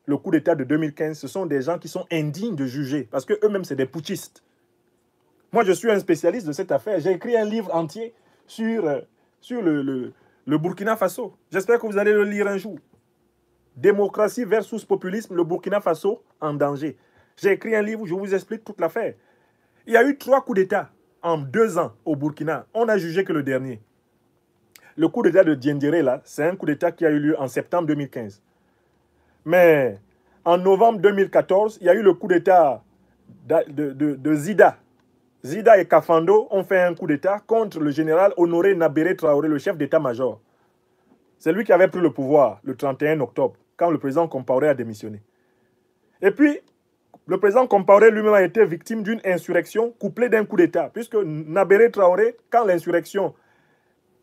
le coup d'État de 2015, ce sont des gens qui sont indignes de juger parce queux eux-mêmes, c'est des putschistes. Moi, je suis un spécialiste de cette affaire. J'ai écrit un livre entier sur, euh, sur le, Burkina Faso. J'espère que vous allez le lire un jour. Démocratie versus populisme, le Burkina Faso en danger. J'ai écrit un livre je vous explique toute l'affaire. Il y a eu trois coups d'État en deux ans au Burkina. On a jugé que le dernier. Le coup d'État de Diendéré, là, c'est un coup d'État qui a eu lieu en septembre 2015. Mais en novembre 2014, il y a eu le coup d'État de, Zida Zida et Kafando ont fait un coup d'État contre le général Honoré Nabéré Traoré, le chef d'État-major. C'est lui qui avait pris le pouvoir le 31 octobre, quand le président Compaoré a démissionné. Et puis, le président Compaoré lui-même a été victime d'une insurrection couplée d'un coup d'État, puisque Nabéré Traoré, quand l'insurrection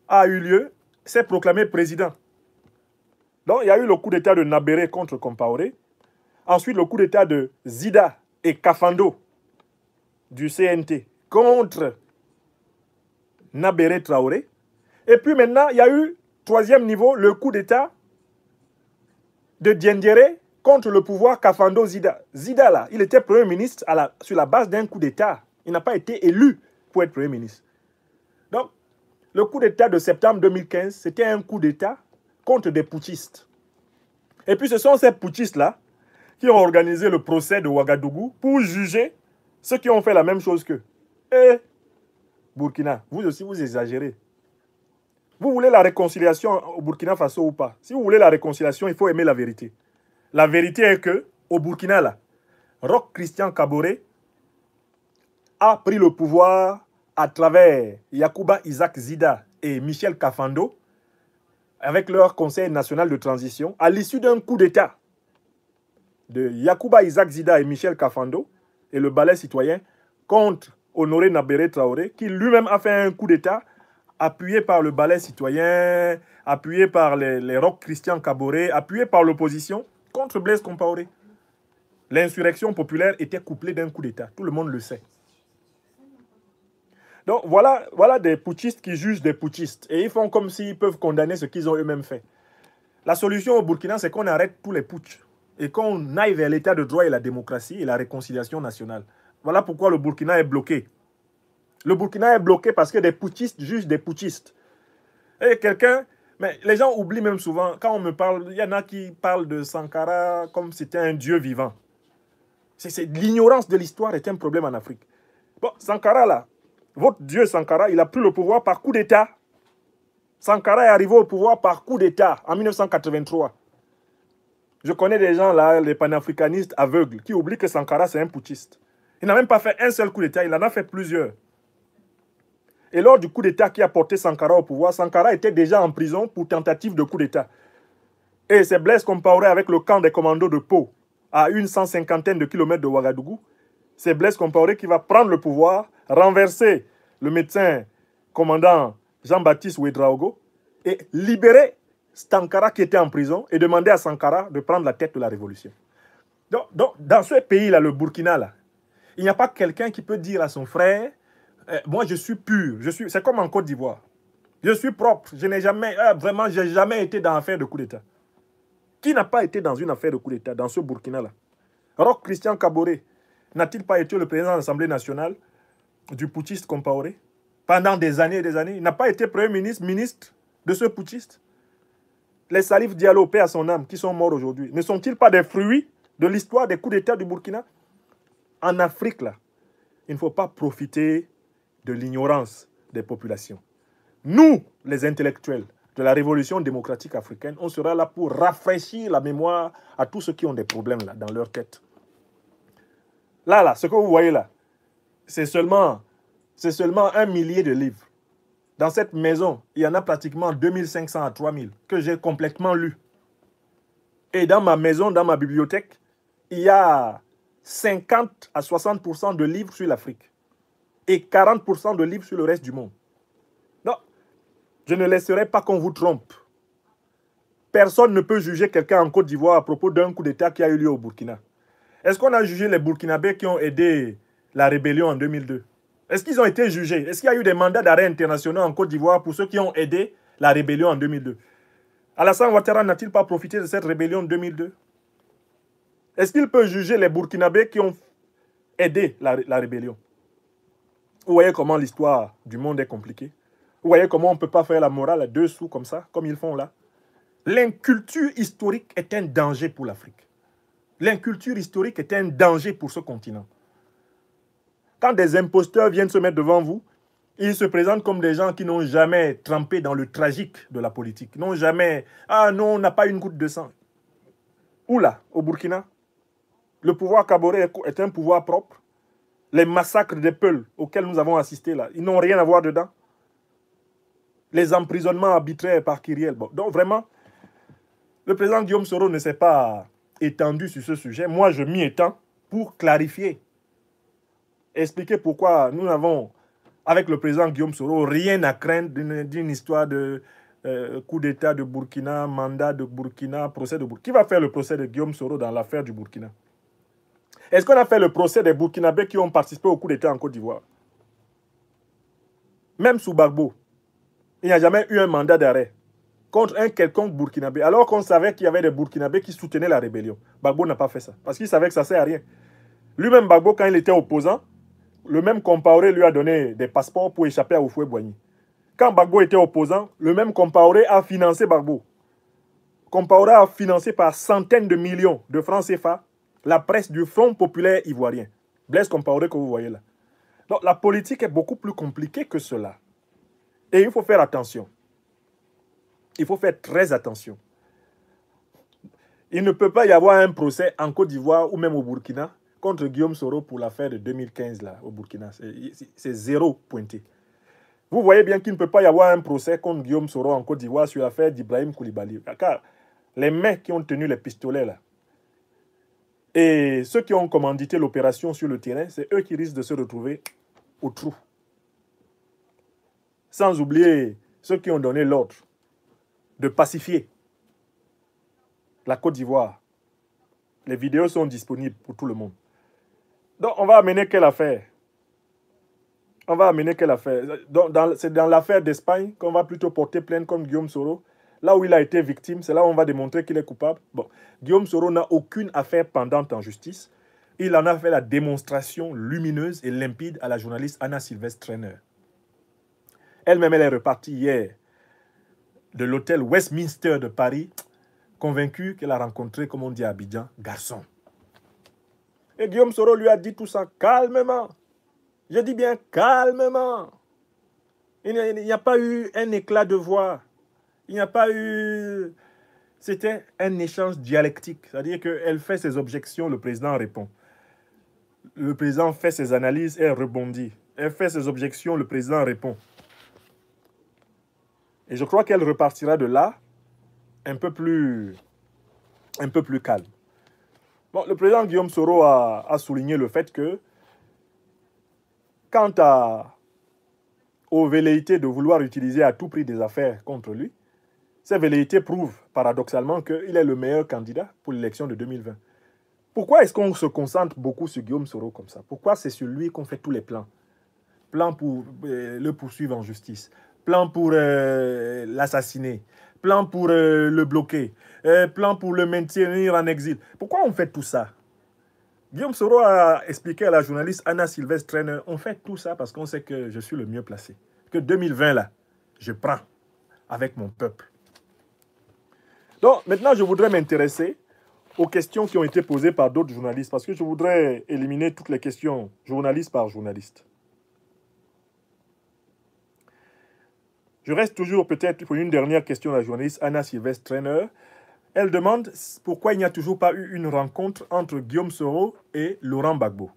a eu lieu, s'est proclamé président. Donc, il y a eu le coup d'État de Nabéré contre Compaoré, ensuite le coup d'État de Zida et Kafando du CNT contre Nabéré Traoré. Et puis maintenant, il y a eu, troisième niveau, le coup d'État de Diendéré contre le pouvoir Kafando Zida. Zida, là, il était Premier ministre sur la base d'un coup d'État. Il n'a pas été élu pour être Premier ministre. Donc, le coup d'État de septembre 2015, c'était un coup d'État contre des putschistes. Et puis, ce sont ces putschistes-là qui ont organisé le procès de Ouagadougou pour juger ceux qui ont fait la même chose qu'eux. Et Burkina, vous aussi, vous exagérez. Vous voulez la réconciliation au Burkina Faso ou pas Si vous voulez la réconciliation, il faut aimer la vérité. La vérité est que, au Burkina, là, Roch Christian Kabore a pris le pouvoir à travers Yakuba Isaac Zida et Michel Kafando, avec leur Conseil national de transition, à l'issue d'un coup d'État de Yakuba Isaac Zida et Michel Kafando, et le balai citoyen contre Honoré Nabéré Traoré, qui lui-même a fait un coup d'État appuyé par le balai citoyen, appuyé par les, les rocs Christian Caboret, appuyé par l'opposition contre Blaise Compaoré. L'insurrection populaire était couplée d'un coup d'État. Tout le monde le sait. Donc voilà, voilà des putschistes qui jugent des putschistes. Et ils font comme s'ils peuvent condamner ce qu'ils ont eux-mêmes fait. La solution au Burkina, c'est qu'on arrête tous les putsch et qu'on aille vers l'état de droit et la démocratie et la réconciliation nationale. Voilà pourquoi le Burkina est bloqué. Le Burkina est bloqué parce que des putschistes jugent des putschistes. Et quelqu'un, mais les gens oublient même souvent, quand on me parle, il y en a qui parlent de Sankara comme c'était un dieu vivant. C'est, l'ignorance de l'histoire est un problème en Afrique. Bon, Sankara là, votre dieu Sankara, il a pris le pouvoir par coup d'État. Sankara est arrivé au pouvoir par coup d'État en 1983. Je connais des gens là, les panafricanistes aveugles, qui oublient que Sankara, c'est un poutiste. Il n'a même pas fait un seul coup d'État, il en a fait plusieurs. Et lors du coup d'État qui a porté Sankara au pouvoir, Sankara était déjà en prison pour tentative de coup d'État. Et c'est Blaise Compaoré avec le camp des commandos de Pau, à une cent cinquantaine de kilomètres de Ouagadougou. C'est Blaise Compaoré qui va prendre le pouvoir, renverser le médecin commandant Jean-Baptiste Ouedraogo et libérer Sankara qui était en prison et demandait à Sankara de prendre la tête de la révolution. Donc, dans ce pays-là, le Burkina, là, il n'y a pas quelqu'un qui peut dire à son frère, eh, moi je suis pur, je suis, c'est comme en Côte d'Ivoire. Je suis propre, je n'ai jamais, eh, vraiment, j'ai jamais été dans affaire de coup d'État. Qui n'a pas été dans une affaire de coup d'État, dans ce Burkina-là Roch Christian Kabore n'a-t-il pas été le président de l'Assemblée nationale du putschiste Compaoré pendant des années et des années Il n'a pas été premier ministre, ministre de ce putschiste les salifs dialopés à son âme, qui sont morts aujourd'hui, ne sont-ils pas des fruits de l'histoire des coups d'État du Burkina En Afrique, là, il ne faut pas profiter de l'ignorance des populations. Nous, les intellectuels de la révolution démocratique africaine, on sera là pour rafraîchir la mémoire à tous ceux qui ont des problèmes là, dans leur tête. Là, là, ce que vous voyez là, c'est seulement, seulement un millier de livres. Dans cette maison, il y en a pratiquement 2500 à 3000 que j'ai complètement lu. Et dans ma maison, dans ma bibliothèque, il y a 50 à 60% de livres sur l'Afrique et 40% de livres sur le reste du monde. Non, je ne laisserai pas qu'on vous trompe. Personne ne peut juger quelqu'un en Côte d'Ivoire à propos d'un coup d'État qui a eu lieu au Burkina. Est-ce qu'on a jugé les Burkinabés qui ont aidé la rébellion en 2002 est-ce qu'ils ont été jugés Est-ce qu'il y a eu des mandats d'arrêt internationaux en Côte d'Ivoire pour ceux qui ont aidé la rébellion en 2002 Alassane Ouattara n'a-t-il pas profité de cette rébellion en 2002 Est-ce qu'il peut juger les Burkinabés qui ont aidé la, rébellion Vous voyez comment l'histoire du monde est compliquée Vous voyez comment on ne peut pas faire la morale à deux sous comme ça, comme ils font là L'inculture historique est un danger pour l'Afrique. L'inculture historique est un danger pour ce continent. Quand des imposteurs viennent se mettre devant vous, ils se présentent comme des gens qui n'ont jamais trempé dans le tragique de la politique, n'ont jamais ah non, on n'a pas une goutte de sang. là, au Burkina, le pouvoir kabore est un pouvoir propre. Les massacres des peuls auxquels nous avons assisté là, ils n'ont rien à voir dedans. Les emprisonnements arbitraires par Kyriel. donc vraiment, le président Guillaume Soro ne s'est pas étendu sur ce sujet. Moi, je m'y étends pour clarifier expliquer pourquoi nous n'avons, avec le président Guillaume Soro, rien à craindre d'une histoire de euh, coup d'État de Burkina, mandat de Burkina, procès de Burkina. Qui va faire le procès de Guillaume Soro dans l'affaire du Burkina Est-ce qu'on a fait le procès des Burkinabés qui ont participé au coup d'État en Côte d'Ivoire Même sous Bagbo, il n'y a jamais eu un mandat d'arrêt contre un quelconque Burkinabé, alors qu'on savait qu'il y avait des Burkinabés qui soutenaient la rébellion. Bagbo n'a pas fait ça, parce qu'il savait que ça ne sert à rien. Lui-même, Bagbo, quand il était opposant, le même Compaoré lui a donné des passeports pour échapper à Oufoué Boigny. Quand Bagbo était opposant, le même Compaoré a financé Bagbo. Compaoré a financé par centaines de millions de francs CFA la presse du Front populaire ivoirien. Blaise Compaoré que vous voyez là. Donc la politique est beaucoup plus compliquée que cela. Et il faut faire attention. Il faut faire très attention. Il ne peut pas y avoir un procès en Côte d'Ivoire ou même au Burkina contre Guillaume Soro pour l'affaire de 2015 là, au Burkina. C'est zéro pointé. Vous voyez bien qu'il ne peut pas y avoir un procès contre Guillaume Soro en Côte d'Ivoire sur l'affaire d'Ibrahim Koulibaly. Car les mecs qui ont tenu les pistolets là, et ceux qui ont commandité l'opération sur le terrain, c'est eux qui risquent de se retrouver au trou. Sans oublier ceux qui ont donné l'ordre de pacifier la Côte d'Ivoire. Les vidéos sont disponibles pour tout le monde. Donc, on va amener quelle affaire On va amener quelle affaire C'est dans l'affaire d'Espagne qu'on va plutôt porter plainte comme Guillaume Soro. Là où il a été victime, c'est là où on va démontrer qu'il est coupable. Bon, Guillaume Soro n'a aucune affaire pendante en justice. Il en a fait la démonstration lumineuse et limpide à la journaliste Anna Sylvestre Trainer. Elle-même, elle est repartie hier de l'hôtel Westminster de Paris, convaincue qu'elle a rencontré, comme on dit à Abidjan, garçon. Et Guillaume Soro lui a dit tout ça calmement. Je dis bien calmement. Il n'y a, pas eu un éclat de voix. Il n'y a pas eu... C'était un échange dialectique. C'est-à-dire qu'elle fait ses objections, le président répond. Le président fait ses analyses, elle rebondit. Elle fait ses objections, le président répond. Et je crois qu'elle repartira de là un peu plus, un peu plus calme le président Guillaume Soro a, souligné le fait que, quant aux velléités de vouloir utiliser à tout prix des affaires contre lui, ces velléités prouvent paradoxalement qu'il est le meilleur candidat pour l'élection de 2020. Pourquoi est-ce qu'on se concentre beaucoup sur Guillaume Soro comme ça Pourquoi c'est sur lui qu'on fait tous les plans Plan pour euh, le poursuivre en justice, plans pour euh, l'assassiner, plan pour euh, le bloquer, euh, plan pour le maintenir en exil. Pourquoi on fait tout ça Guillaume Soro a expliqué à la journaliste Anna Sylvestre Trainer, on fait tout ça parce qu'on sait que je suis le mieux placé. Que 2020, là, je prends avec mon peuple. Donc, maintenant, je voudrais m'intéresser aux questions qui ont été posées par d'autres journalistes, parce que je voudrais éliminer toutes les questions journaliste par journaliste. Je reste toujours peut-être pour une dernière question de la journaliste Anna Sylvestre Trainer. Elle demande pourquoi il n'y a toujours pas eu une rencontre entre Guillaume Soro et Laurent Gbagbo.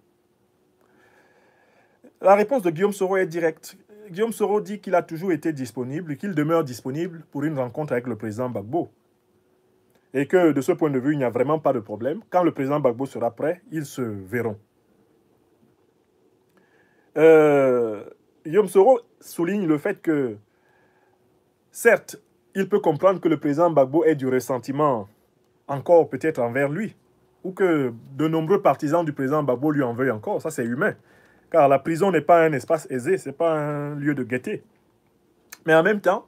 La réponse de Guillaume Soro est directe. Guillaume Soro dit qu'il a toujours été disponible, qu'il demeure disponible pour une rencontre avec le président Gbagbo. Et que de ce point de vue, il n'y a vraiment pas de problème. Quand le président Gbagbo sera prêt, ils se verront. Euh, Guillaume Soro souligne le fait que Certes, il peut comprendre que le président Gbagbo ait du ressentiment, encore peut-être envers lui, ou que de nombreux partisans du président Gbagbo lui en veuillent encore, ça c'est humain. Car la prison n'est pas un espace aisé, ce n'est pas un lieu de gaieté. Mais en même temps,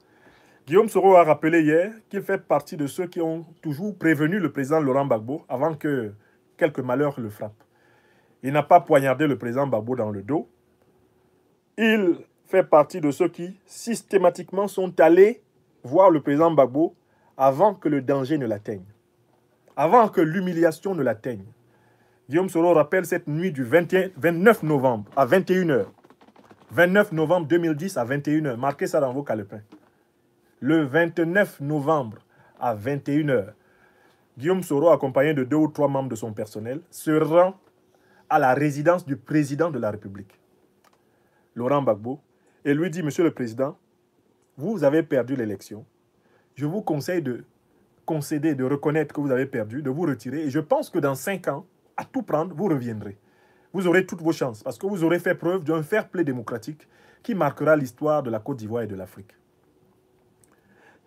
Guillaume Soro a rappelé hier qu'il fait partie de ceux qui ont toujours prévenu le président Laurent Gbagbo avant que quelque malheur le frappe. Il n'a pas poignardé le président Gbagbo dans le dos. Il fait partie de ceux qui systématiquement sont allés voir le président Gbagbo avant que le danger ne l'atteigne, avant que l'humiliation ne l'atteigne. Guillaume Soro rappelle cette nuit du 29 novembre à 21h. 29 novembre 2010 à 21h. Marquez ça dans vos calepins. Le 29 novembre à 21h, Guillaume Soro, accompagné de deux ou trois membres de son personnel, se rend à la résidence du président de la République, Laurent Gbagbo, et lui dit, Monsieur le Président, vous avez perdu l'élection. Je vous conseille de concéder, de reconnaître que vous avez perdu, de vous retirer. Et je pense que dans cinq ans, à tout prendre, vous reviendrez. Vous aurez toutes vos chances parce que vous aurez fait preuve d'un fair-play démocratique qui marquera l'histoire de la Côte d'Ivoire et de l'Afrique.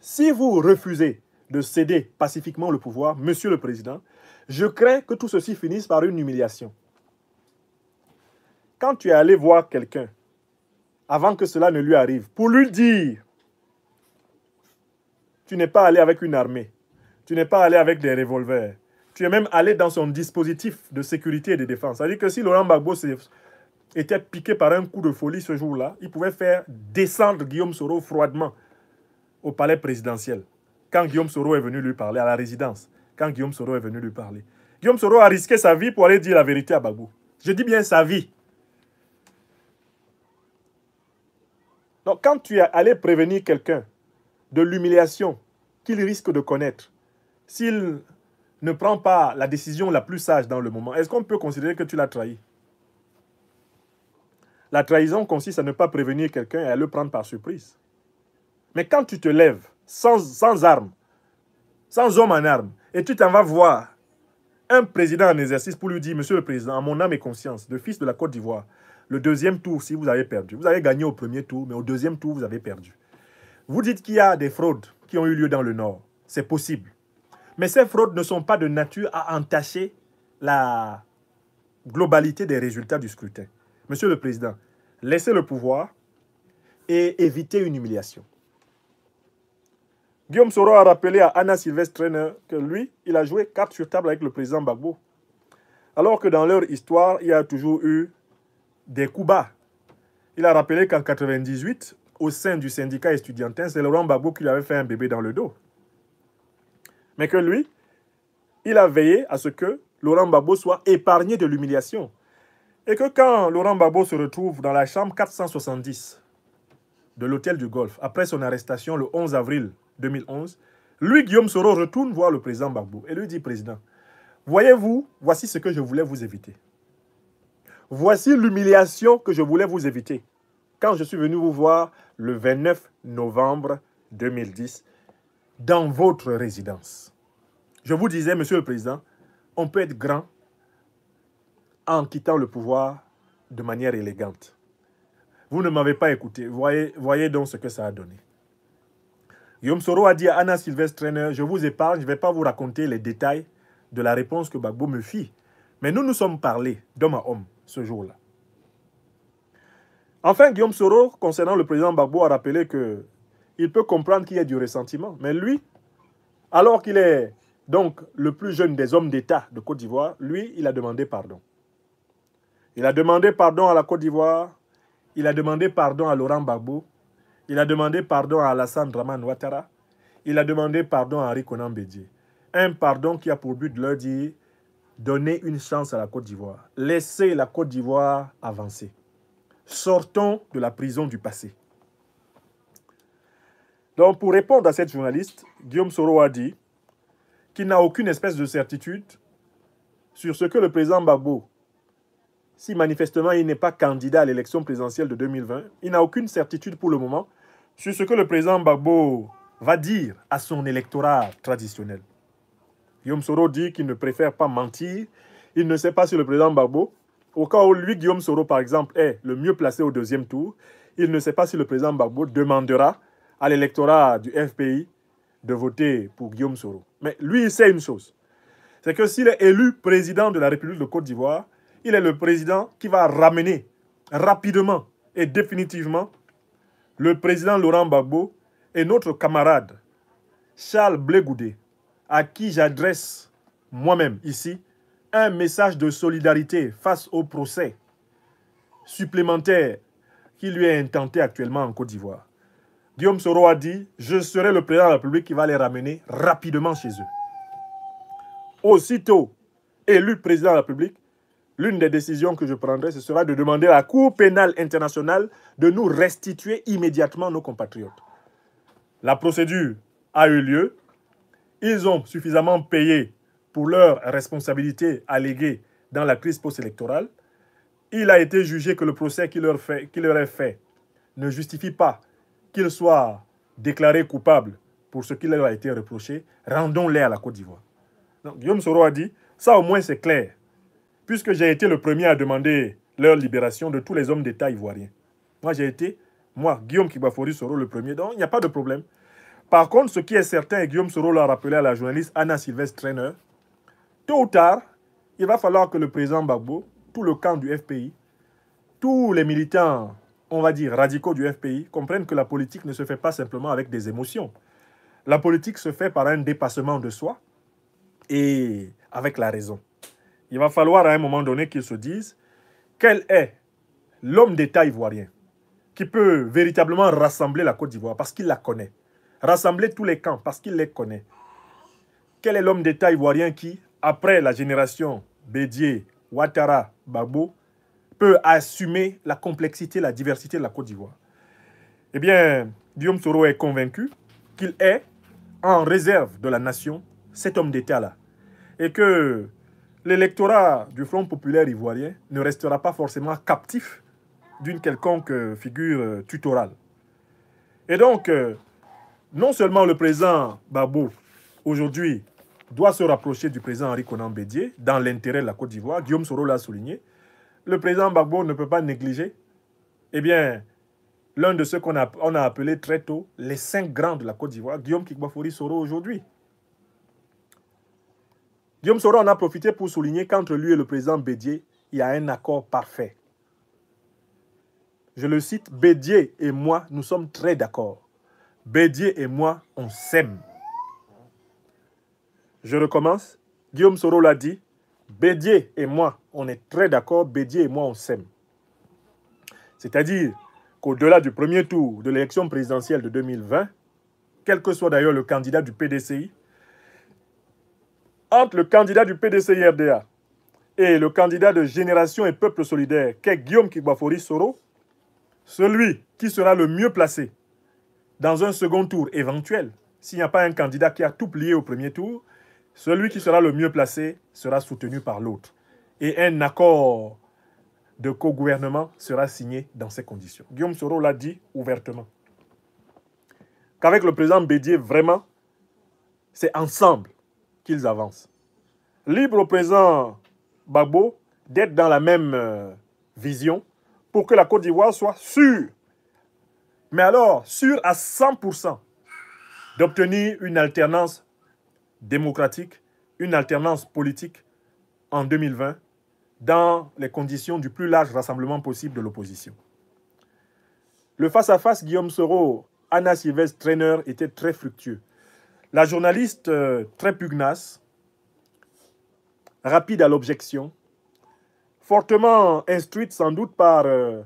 Si vous refusez de céder pacifiquement le pouvoir, Monsieur le Président, je crains que tout ceci finisse par une humiliation. Quand tu es allé voir quelqu'un avant que cela ne lui arrive, pour lui dire, tu n'es pas allé avec une armée, tu n'es pas allé avec des revolvers, tu es même allé dans son dispositif de sécurité et de défense. C'est-à-dire que si Laurent Gbagbo était piqué par un coup de folie ce jour-là, il pouvait faire descendre Guillaume Soro froidement au palais présidentiel. Quand Guillaume Soro est venu lui parler à la résidence, quand Guillaume Soro est venu lui parler. Guillaume Soro a risqué sa vie pour aller dire la vérité à Gbagbo. Je dis bien sa vie. Donc quand tu es allé prévenir quelqu'un de l'humiliation qu'il risque de connaître, s'il ne prend pas la décision la plus sage dans le moment, est-ce qu'on peut considérer que tu l'as trahi La trahison consiste à ne pas prévenir quelqu'un et à le prendre par surprise. Mais quand tu te lèves sans, sans armes, sans homme en armes, et tu t'en vas voir un président en exercice pour lui dire, Monsieur le Président, à mon âme et conscience, de fils de la Côte d'Ivoire, le deuxième tour, si vous avez perdu, vous avez gagné au premier tour, mais au deuxième tour, vous avez perdu. Vous dites qu'il y a des fraudes qui ont eu lieu dans le Nord. C'est possible. Mais ces fraudes ne sont pas de nature à entacher la globalité des résultats du scrutin. Monsieur le Président, laissez le pouvoir et évitez une humiliation. Guillaume Soro a rappelé à Anna Sylvestre que lui, il a joué carte sur table avec le président Bagbo, Alors que dans leur histoire, il y a toujours eu des coups bas. Il a rappelé qu'en 1998, au sein du syndicat étudiantin, c'est Laurent Babo qui lui avait fait un bébé dans le dos. Mais que lui, il a veillé à ce que Laurent Babo soit épargné de l'humiliation. Et que quand Laurent Babo se retrouve dans la chambre 470 de l'hôtel du Golfe, après son arrestation le 11 avril 2011, lui, Guillaume Soro, retourne voir le président Babo et lui dit, « Président, voyez-vous, voici ce que je voulais vous éviter. » Voici l'humiliation que je voulais vous éviter quand je suis venu vous voir le 29 novembre 2010 dans votre résidence. Je vous disais, Monsieur le Président, on peut être grand en quittant le pouvoir de manière élégante. Vous ne m'avez pas écouté. Voyez, voyez donc ce que ça a donné. Yom Soro a dit à Anna Sylvestre Trainer, je vous épargne, je ne vais pas vous raconter les détails de la réponse que Bagbo me fit. Mais nous nous sommes parlé d'homme à homme ce jour-là. Enfin, Guillaume Soro, concernant le président Babou, a rappelé que il peut comprendre qu'il y a du ressentiment. Mais lui, alors qu'il est donc le plus jeune des hommes d'État de Côte d'Ivoire, lui, il a demandé pardon. Il a demandé pardon à la Côte d'Ivoire, il a demandé pardon à Laurent Babou, il a demandé pardon à Alassane Draman Ouattara, il a demandé pardon à Henri Conan Bédier. Un pardon qui a pour but de leur dire Donner une chance à la Côte d'Ivoire. Laissez la Côte d'Ivoire avancer. Sortons de la prison du passé. Donc, pour répondre à cette journaliste, Guillaume Soro a dit qu'il n'a aucune espèce de certitude sur ce que le président Babo, si manifestement il n'est pas candidat à l'élection présidentielle de 2020, il n'a aucune certitude pour le moment sur ce que le président Babo va dire à son électorat traditionnel. Guillaume Soro dit qu'il ne préfère pas mentir. Il ne sait pas si le président Gbagbo, au cas où lui, Guillaume Soro, par exemple, est le mieux placé au deuxième tour, il ne sait pas si le président Gbagbo demandera à l'électorat du FPI de voter pour Guillaume Soro. Mais lui, il sait une chose. C'est que s'il est élu président de la République de Côte d'Ivoire, il est le président qui va ramener rapidement et définitivement le président Laurent Gbagbo et notre camarade Charles Blé à qui j'adresse moi-même ici un message de solidarité face au procès supplémentaire qui lui est intenté actuellement en Côte d'Ivoire. Guillaume Soro a dit Je serai le président de la République qui va les ramener rapidement chez eux. Aussitôt élu président de la République, l'une des décisions que je prendrai, ce sera de demander à la Cour pénale internationale de nous restituer immédiatement nos compatriotes. La procédure a eu lieu. Ils ont suffisamment payé pour leurs responsabilités alléguées dans la crise post-électorale. Il a été jugé que le procès qui leur, fait, est fait ne justifie pas qu'ils soient déclarés coupables pour ce qui leur a été reproché. Rendons-les à la Côte d'Ivoire. Donc, Guillaume Soro a dit, ça au moins c'est clair, puisque j'ai été le premier à demander leur libération de tous les hommes d'État ivoiriens. Moi, j'ai été, moi, Guillaume Kibafori Soro, le premier. Donc, il n'y a pas de problème. Par contre, ce qui est certain, et Guillaume Soro l'a rappelé à la journaliste Anna Sylvestre Trainer, tôt ou tard, il va falloir que le président Gbagbo, tout le camp du FPI, tous les militants, on va dire, radicaux du FPI, comprennent que la politique ne se fait pas simplement avec des émotions. La politique se fait par un dépassement de soi et avec la raison. Il va falloir à un moment donné qu'ils se disent quel est l'homme d'État ivoirien qui peut véritablement rassembler la Côte d'Ivoire parce qu'il la connaît rassembler tous les camps parce qu'il les connaît. Quel est l'homme d'État ivoirien qui, après la génération Bédier, Ouattara, Babo, peut assumer la complexité, la diversité de la Côte d'Ivoire Eh bien, Guillaume Soro est convaincu qu'il est en réserve de la nation cet homme d'État-là. Et que l'électorat du Front populaire ivoirien ne restera pas forcément captif d'une quelconque figure tutorale. Et donc, euh, non seulement le président Babou, aujourd'hui, doit se rapprocher du président Henri Conan Bédier dans l'intérêt de la Côte d'Ivoire, Guillaume Soro l'a souligné, le président Babou ne peut pas négliger, eh bien, l'un de ceux qu'on a, on a appelé très tôt les cinq grands de la Côte d'Ivoire, Guillaume Kikbafouri Soro aujourd'hui. Guillaume Soro en a profité pour souligner qu'entre lui et le président Bédier, il y a un accord parfait. Je le cite, Bédier et moi, nous sommes très d'accord. Bédier et moi, on s'aime. Je recommence. Guillaume Soro l'a dit. Bédier et moi, on est très d'accord. Bédier et moi, on s'aime. C'est-à-dire qu'au-delà du premier tour de l'élection présidentielle de 2020, quel que soit d'ailleurs le candidat du PDCI, entre le candidat du PDCI-RDA et le candidat de Génération et Peuple Solidaire, qu'est Guillaume Kigbafori Soro, celui qui sera le mieux placé dans un second tour éventuel, s'il n'y a pas un candidat qui a tout plié au premier tour, celui qui sera le mieux placé sera soutenu par l'autre. Et un accord de co-gouvernement sera signé dans ces conditions. Guillaume Soro l'a dit ouvertement. Qu'avec le président Bédier, vraiment, c'est ensemble qu'ils avancent. Libre au président babo d'être dans la même euh, vision pour que la Côte d'Ivoire soit sûre mais alors sûr à 100% d'obtenir une alternance démocratique, une alternance politique en 2020 dans les conditions du plus large rassemblement possible de l'opposition. Le face-à-face Guillaume Soro, Anna Sylvestre Trainer était très fructueux. La journaliste euh, très pugnace, rapide à l'objection, fortement instruite sans doute par euh,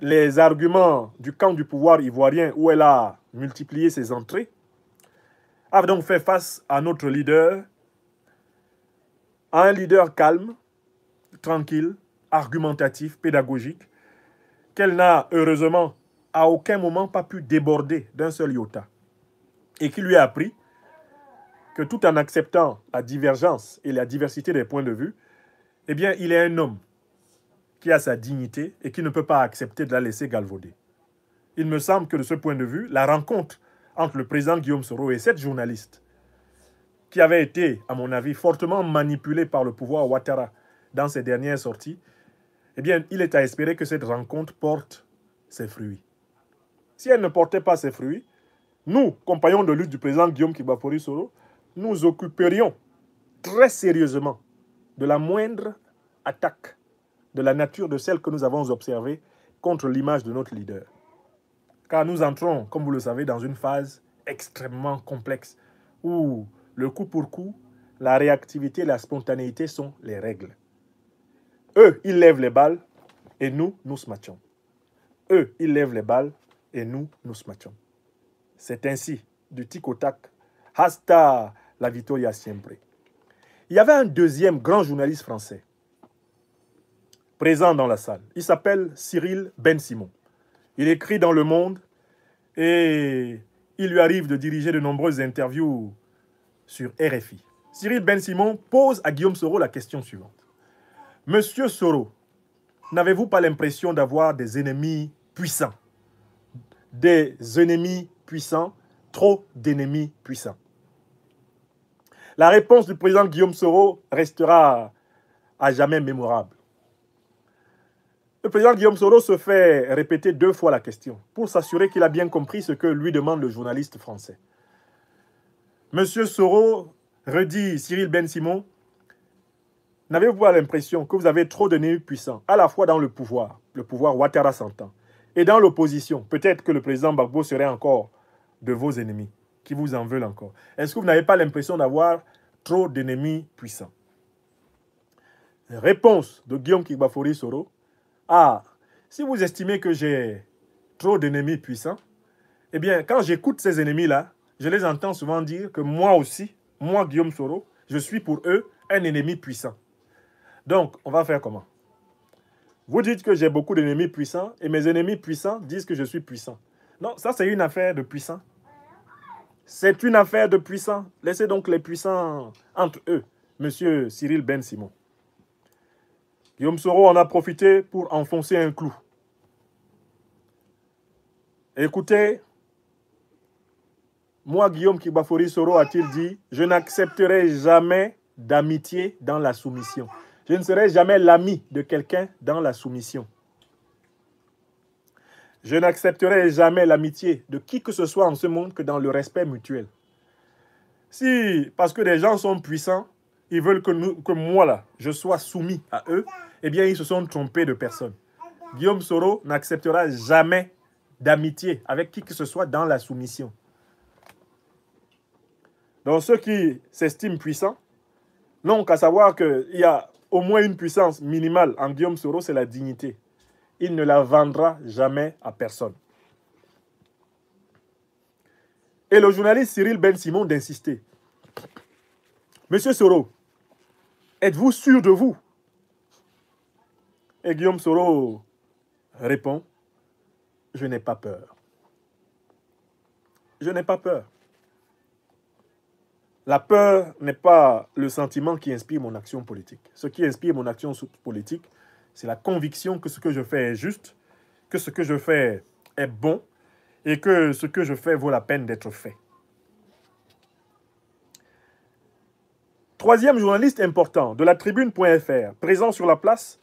les arguments du camp du pouvoir ivoirien où elle a multiplié ses entrées, a donc fait face à notre leader, à un leader calme, tranquille, argumentatif, pédagogique, qu'elle n'a heureusement à aucun moment pas pu déborder d'un seul iota, et qui lui a appris que tout en acceptant la divergence et la diversité des points de vue, eh bien, il est un homme qui a sa dignité et qui ne peut pas accepter de la laisser galvauder. Il me semble que de ce point de vue, la rencontre entre le président Guillaume Soro et cette journaliste, qui avait été, à mon avis, fortement manipulée par le pouvoir Ouattara dans ses dernières sorties, eh bien, il est à espérer que cette rencontre porte ses fruits. Si elle ne portait pas ses fruits, nous, compagnons de lutte du président Guillaume Kibapori Soro, nous occuperions très sérieusement de la moindre attaque de la nature de celle que nous avons observée contre l'image de notre leader. Car nous entrons, comme vous le savez, dans une phase extrêmement complexe où le coup pour coup, la réactivité la spontanéité sont les règles. Eux, ils lèvent les balles et nous, nous se matchons. Eux, ils lèvent les balles et nous, nous se matchons. C'est ainsi, du tic au tac, hasta la victoria siempre. Il y avait un deuxième grand journaliste français, présent dans la salle. Il s'appelle Cyril Ben Simon. Il écrit dans Le Monde et il lui arrive de diriger de nombreuses interviews sur RFI. Cyril Ben Simon pose à Guillaume Soro la question suivante. Monsieur Soro, n'avez-vous pas l'impression d'avoir des ennemis puissants Des ennemis puissants, trop d'ennemis puissants. La réponse du président Guillaume Soro restera à jamais mémorable. Le président Guillaume Soro se fait répéter deux fois la question pour s'assurer qu'il a bien compris ce que lui demande le journaliste français. Monsieur Soro redit Cyril Ben Simon N'avez-vous pas l'impression que vous avez trop de puissants, à la fois dans le pouvoir, le pouvoir Ouattara s'entend, et dans l'opposition Peut-être que le président Bagbo serait encore de vos ennemis, qui vous en veulent encore. Est-ce que vous n'avez pas l'impression d'avoir trop d'ennemis puissants Réponse de Guillaume Kigbafori Soro ah, si vous estimez que j'ai trop d'ennemis puissants, eh bien, quand j'écoute ces ennemis-là, je les entends souvent dire que moi aussi, moi, Guillaume Soro, je suis pour eux un ennemi puissant. Donc, on va faire comment Vous dites que j'ai beaucoup d'ennemis puissants et mes ennemis puissants disent que je suis puissant. Non, ça, c'est une affaire de puissants. C'est une affaire de puissants. Laissez donc les puissants entre eux, monsieur Cyril Ben Simon. Guillaume Soro en a profité pour enfoncer un clou. Écoutez, moi, Guillaume Kibafori Soro a-t-il dit, je n'accepterai jamais d'amitié dans la soumission. Je ne serai jamais l'ami de quelqu'un dans la soumission. Je n'accepterai jamais l'amitié de qui que ce soit en ce monde que dans le respect mutuel. Si, parce que des gens sont puissants, ils veulent que, que moi, là, je sois soumis à eux, eh bien, ils se sont trompés de personne. Guillaume Soro n'acceptera jamais d'amitié avec qui que ce soit dans la soumission. Donc, ceux qui s'estiment puissants n'ont qu'à savoir qu'il y a au moins une puissance minimale en Guillaume Soro, c'est la dignité. Il ne la vendra jamais à personne. Et le journaliste Cyril Ben Simon d'insister. Monsieur Soro, Êtes-vous sûr de vous Et Guillaume Soro répond, je n'ai pas peur. Je n'ai pas peur. La peur n'est pas le sentiment qui inspire mon action politique. Ce qui inspire mon action politique, c'est la conviction que ce que je fais est juste, que ce que je fais est bon et que ce que je fais vaut la peine d'être fait. Troisième journaliste important de la tribune.fr, présent sur la place,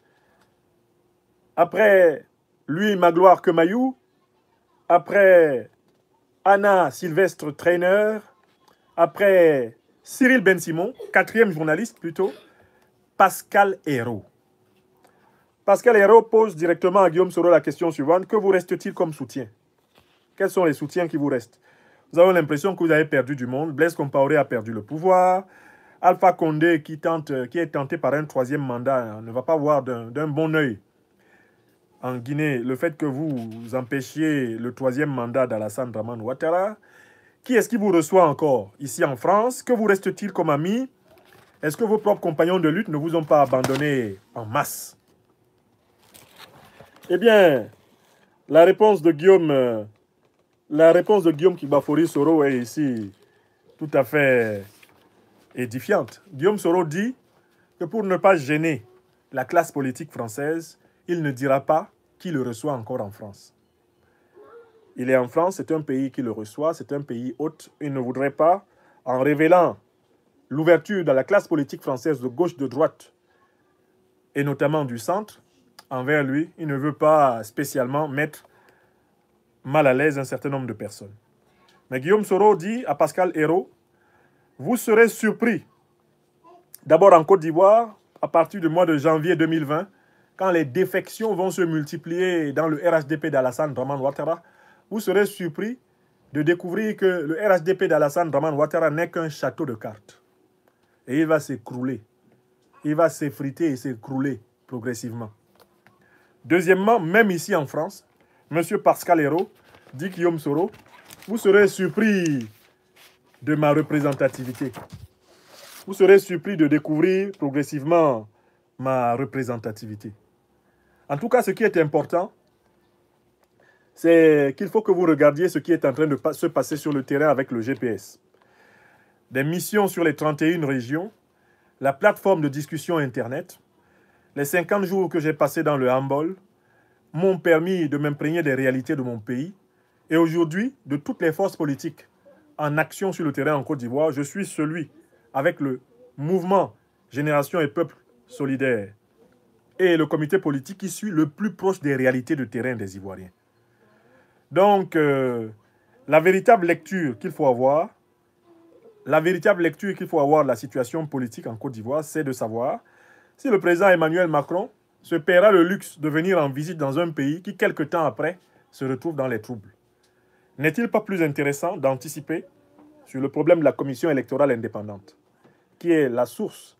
après lui Magloire Kemayou, après Anna Sylvestre Trainer, après Cyril Ben Simon, quatrième journaliste plutôt, Pascal Hérault. Pascal Hérault pose directement à Guillaume Soro la question suivante que vous reste-t-il comme soutien Quels sont les soutiens qui vous restent Nous avons l'impression que vous avez perdu du monde. Blaise Compaoré a perdu le pouvoir. Alpha Condé, qui, tente, qui est tenté par un troisième mandat, hein, ne va pas voir d'un bon oeil en Guinée le fait que vous empêchiez le troisième mandat d'Alassane Draman Ouattara. Qui est-ce qui vous reçoit encore ici en France Que vous reste-t-il comme ami Est-ce que vos propres compagnons de lutte ne vous ont pas abandonné en masse Eh bien, la réponse de Guillaume, euh, la réponse de Guillaume Kibafori Soro est ici tout à fait édifiante. Guillaume Soro dit que pour ne pas gêner la classe politique française, il ne dira pas qui le reçoit encore en France. Il est en France, c'est un pays qui le reçoit, c'est un pays hôte. Il ne voudrait pas, en révélant l'ouverture de la classe politique française de gauche, de droite, et notamment du centre, envers lui, il ne veut pas spécialement mettre mal à l'aise un certain nombre de personnes. Mais Guillaume Soro dit à Pascal Hérault vous serez surpris. D'abord en Côte d'Ivoire, à partir du mois de janvier 2020, quand les défections vont se multiplier dans le RHDP d'Alassane Draman Ouattara, vous serez surpris de découvrir que le RHDP d'Alassane Draman Ouattara n'est qu'un château de cartes. Et il va s'écrouler. Il va s'effriter et s'écrouler progressivement. Deuxièmement, même ici en France, M. Pascal Hérault dit Guillaume Soro, vous serez surpris de ma représentativité. Vous serez surpris de découvrir progressivement ma représentativité. En tout cas, ce qui est important, c'est qu'il faut que vous regardiez ce qui est en train de se passer sur le terrain avec le GPS. Des missions sur les 31 régions, la plateforme de discussion Internet, les 50 jours que j'ai passés dans le Hambol m'ont permis de m'imprégner des réalités de mon pays et aujourd'hui de toutes les forces politiques en action sur le terrain en Côte d'Ivoire, je suis celui avec le mouvement Génération et Peuple Solidaire et le comité politique qui suit le plus proche des réalités de terrain des Ivoiriens. Donc, euh, la véritable lecture qu'il faut avoir, la véritable lecture qu'il faut avoir de la situation politique en Côte d'Ivoire, c'est de savoir si le président Emmanuel Macron se paiera le luxe de venir en visite dans un pays qui, quelques temps après, se retrouve dans les troubles. N'est-il pas plus intéressant d'anticiper sur le problème de la commission électorale indépendante, qui est la source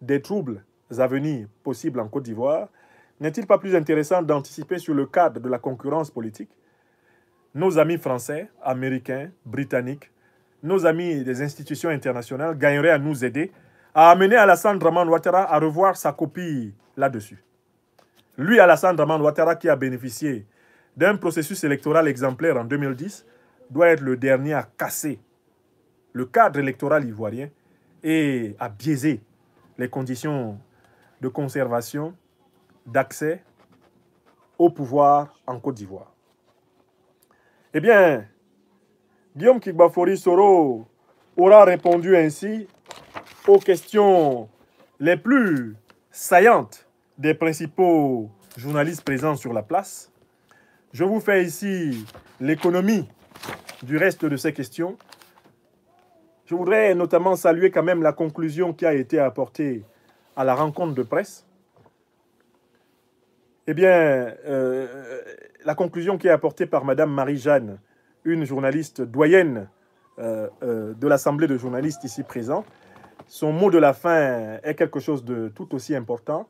des troubles à venir possibles en Côte d'Ivoire N'est-il pas plus intéressant d'anticiper sur le cadre de la concurrence politique Nos amis français, américains, britanniques, nos amis des institutions internationales gagneraient à nous aider à amener Alassane Draman Ouattara à revoir sa copie là-dessus. Lui, Alassane Draman Ouattara, qui a bénéficié d'un processus électoral exemplaire en 2010 doit être le dernier à casser le cadre électoral ivoirien et à biaiser les conditions de conservation, d'accès au pouvoir en Côte d'Ivoire. Eh bien, Guillaume Kigbafori Soro aura répondu ainsi aux questions les plus saillantes des principaux journalistes présents sur la place je vous fais ici l'économie du reste de ces questions. Je voudrais notamment saluer quand même la conclusion qui a été apportée à la rencontre de presse. Eh bien, euh, la conclusion qui est apportée par Madame Marie-Jeanne, une journaliste doyenne euh, euh, de l'Assemblée de journalistes ici présents, son mot de la fin est quelque chose de tout aussi important.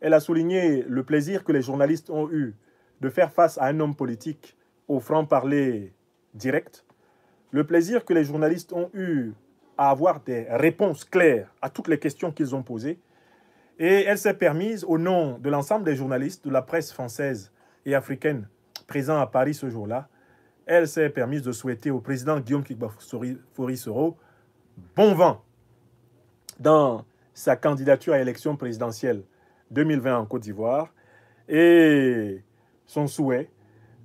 Elle a souligné le plaisir que les journalistes ont eu de faire face à un homme politique au franc-parler direct, le plaisir que les journalistes ont eu à avoir des réponses claires à toutes les questions qu'ils ont posées, et elle s'est permise, au nom de l'ensemble des journalistes de la presse française et africaine présents à Paris ce jour-là, elle s'est permise de souhaiter au président Guillaume kikba bon vent dans sa candidature à l'élection présidentielle 2020 en Côte d'Ivoire et son souhait,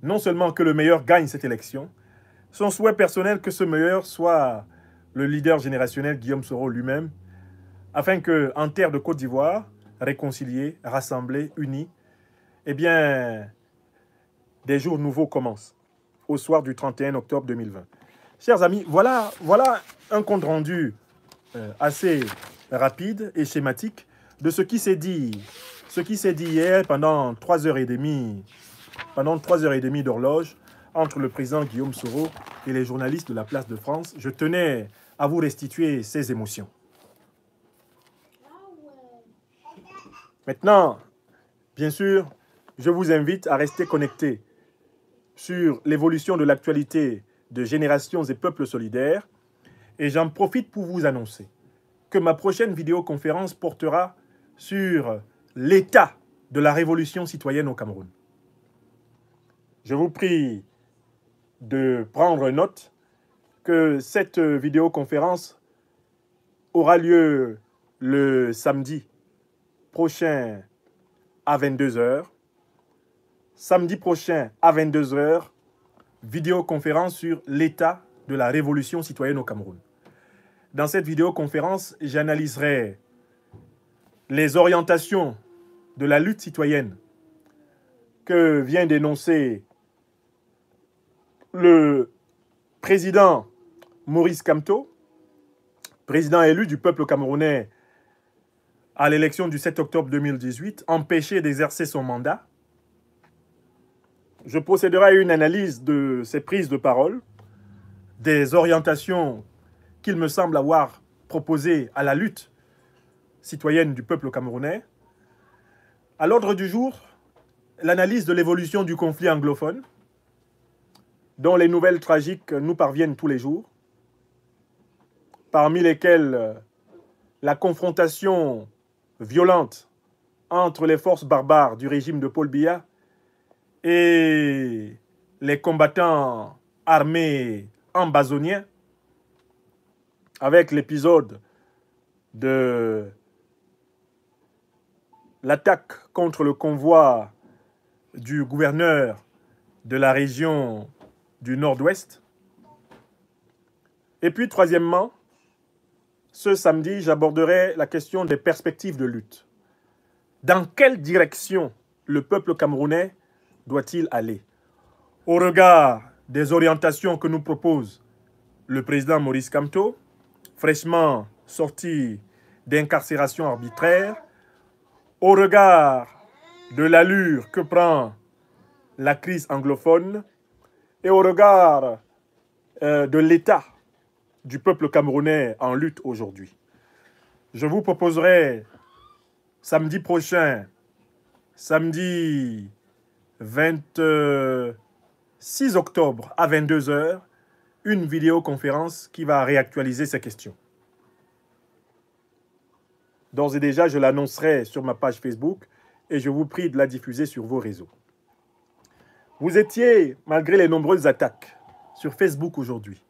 non seulement que le meilleur gagne cette élection, son souhait personnel que ce meilleur soit le leader générationnel Guillaume Soro lui-même, afin que, en terre de Côte d'Ivoire, réconciliés, rassemblés, unis, eh bien, des jours nouveaux commencent au soir du 31 octobre 2020. Chers amis, voilà, voilà un compte rendu euh, assez rapide et schématique de ce qui s'est dit, ce qui s'est dit hier pendant trois heures et demie pendant trois heures et demie d'horloge, entre le président Guillaume Soro et les journalistes de la Place de France, je tenais à vous restituer ces émotions. Maintenant, bien sûr, je vous invite à rester connecté sur l'évolution de l'actualité de Générations et Peuples Solidaires et j'en profite pour vous annoncer que ma prochaine vidéoconférence portera sur l'état de la révolution citoyenne au Cameroun je vous prie de prendre note que cette vidéoconférence aura lieu le samedi prochain à 22h. Samedi prochain à 22h, vidéoconférence sur l'état de la révolution citoyenne au Cameroun. Dans cette vidéoconférence, j'analyserai les orientations de la lutte citoyenne que vient d'énoncer le président Maurice camto président élu du peuple camerounais à l'élection du 7 octobre 2018, empêché d'exercer son mandat. Je procéderai à une analyse de ses prises de parole, des orientations qu'il me semble avoir proposées à la lutte citoyenne du peuple camerounais. À l'ordre du jour, l'analyse de l'évolution du conflit anglophone, dont les nouvelles tragiques nous parviennent tous les jours, parmi lesquelles euh, la confrontation violente entre les forces barbares du régime de Paul Biya et les combattants armés ambazoniens, avec l'épisode de l'attaque contre le convoi du gouverneur de la région du nord-ouest. Et puis, troisièmement, ce samedi, j'aborderai la question des perspectives de lutte. Dans quelle direction le peuple camerounais doit-il aller Au regard des orientations que nous propose le président Maurice Camteau, fraîchement sorti d'incarcération arbitraire, au regard de l'allure que prend la crise anglophone, et au regard euh, de l'état du peuple camerounais en lutte aujourd'hui, je vous proposerai samedi prochain, samedi 26 octobre à 22h, une vidéoconférence qui va réactualiser ces questions. D'ores et déjà, je l'annoncerai sur ma page Facebook et je vous prie de la diffuser sur vos réseaux. Vous étiez, malgré les nombreuses attaques sur Facebook aujourd'hui,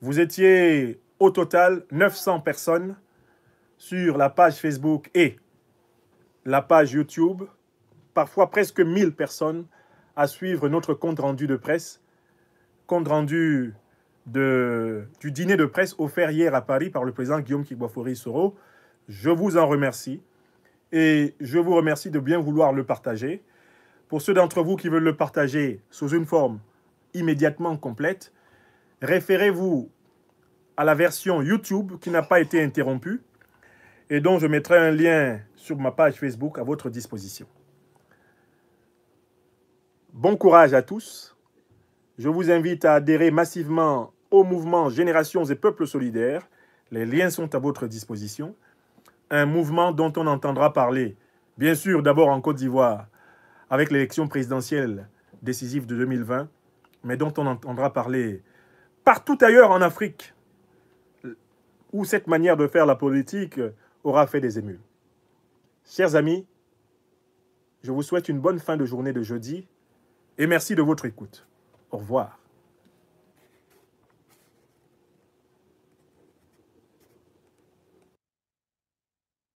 vous étiez au total 900 personnes sur la page Facebook et la page YouTube, parfois presque 1000 personnes à suivre notre compte rendu de presse, compte rendu de, du dîner de presse offert hier à Paris par le président Guillaume kikwafori Soro. Je vous en remercie et je vous remercie de bien vouloir le partager. Pour ceux d'entre vous qui veulent le partager sous une forme immédiatement complète, référez-vous à la version YouTube qui n'a pas été interrompue et dont je mettrai un lien sur ma page Facebook à votre disposition. Bon courage à tous. Je vous invite à adhérer massivement au mouvement Générations et Peuples Solidaires. Les liens sont à votre disposition. Un mouvement dont on entendra parler, bien sûr, d'abord en Côte d'Ivoire, avec l'élection présidentielle décisive de 2020, mais dont on entendra parler partout ailleurs en Afrique, où cette manière de faire la politique aura fait des émules. Chers amis, je vous souhaite une bonne fin de journée de jeudi et merci de votre écoute. Au revoir.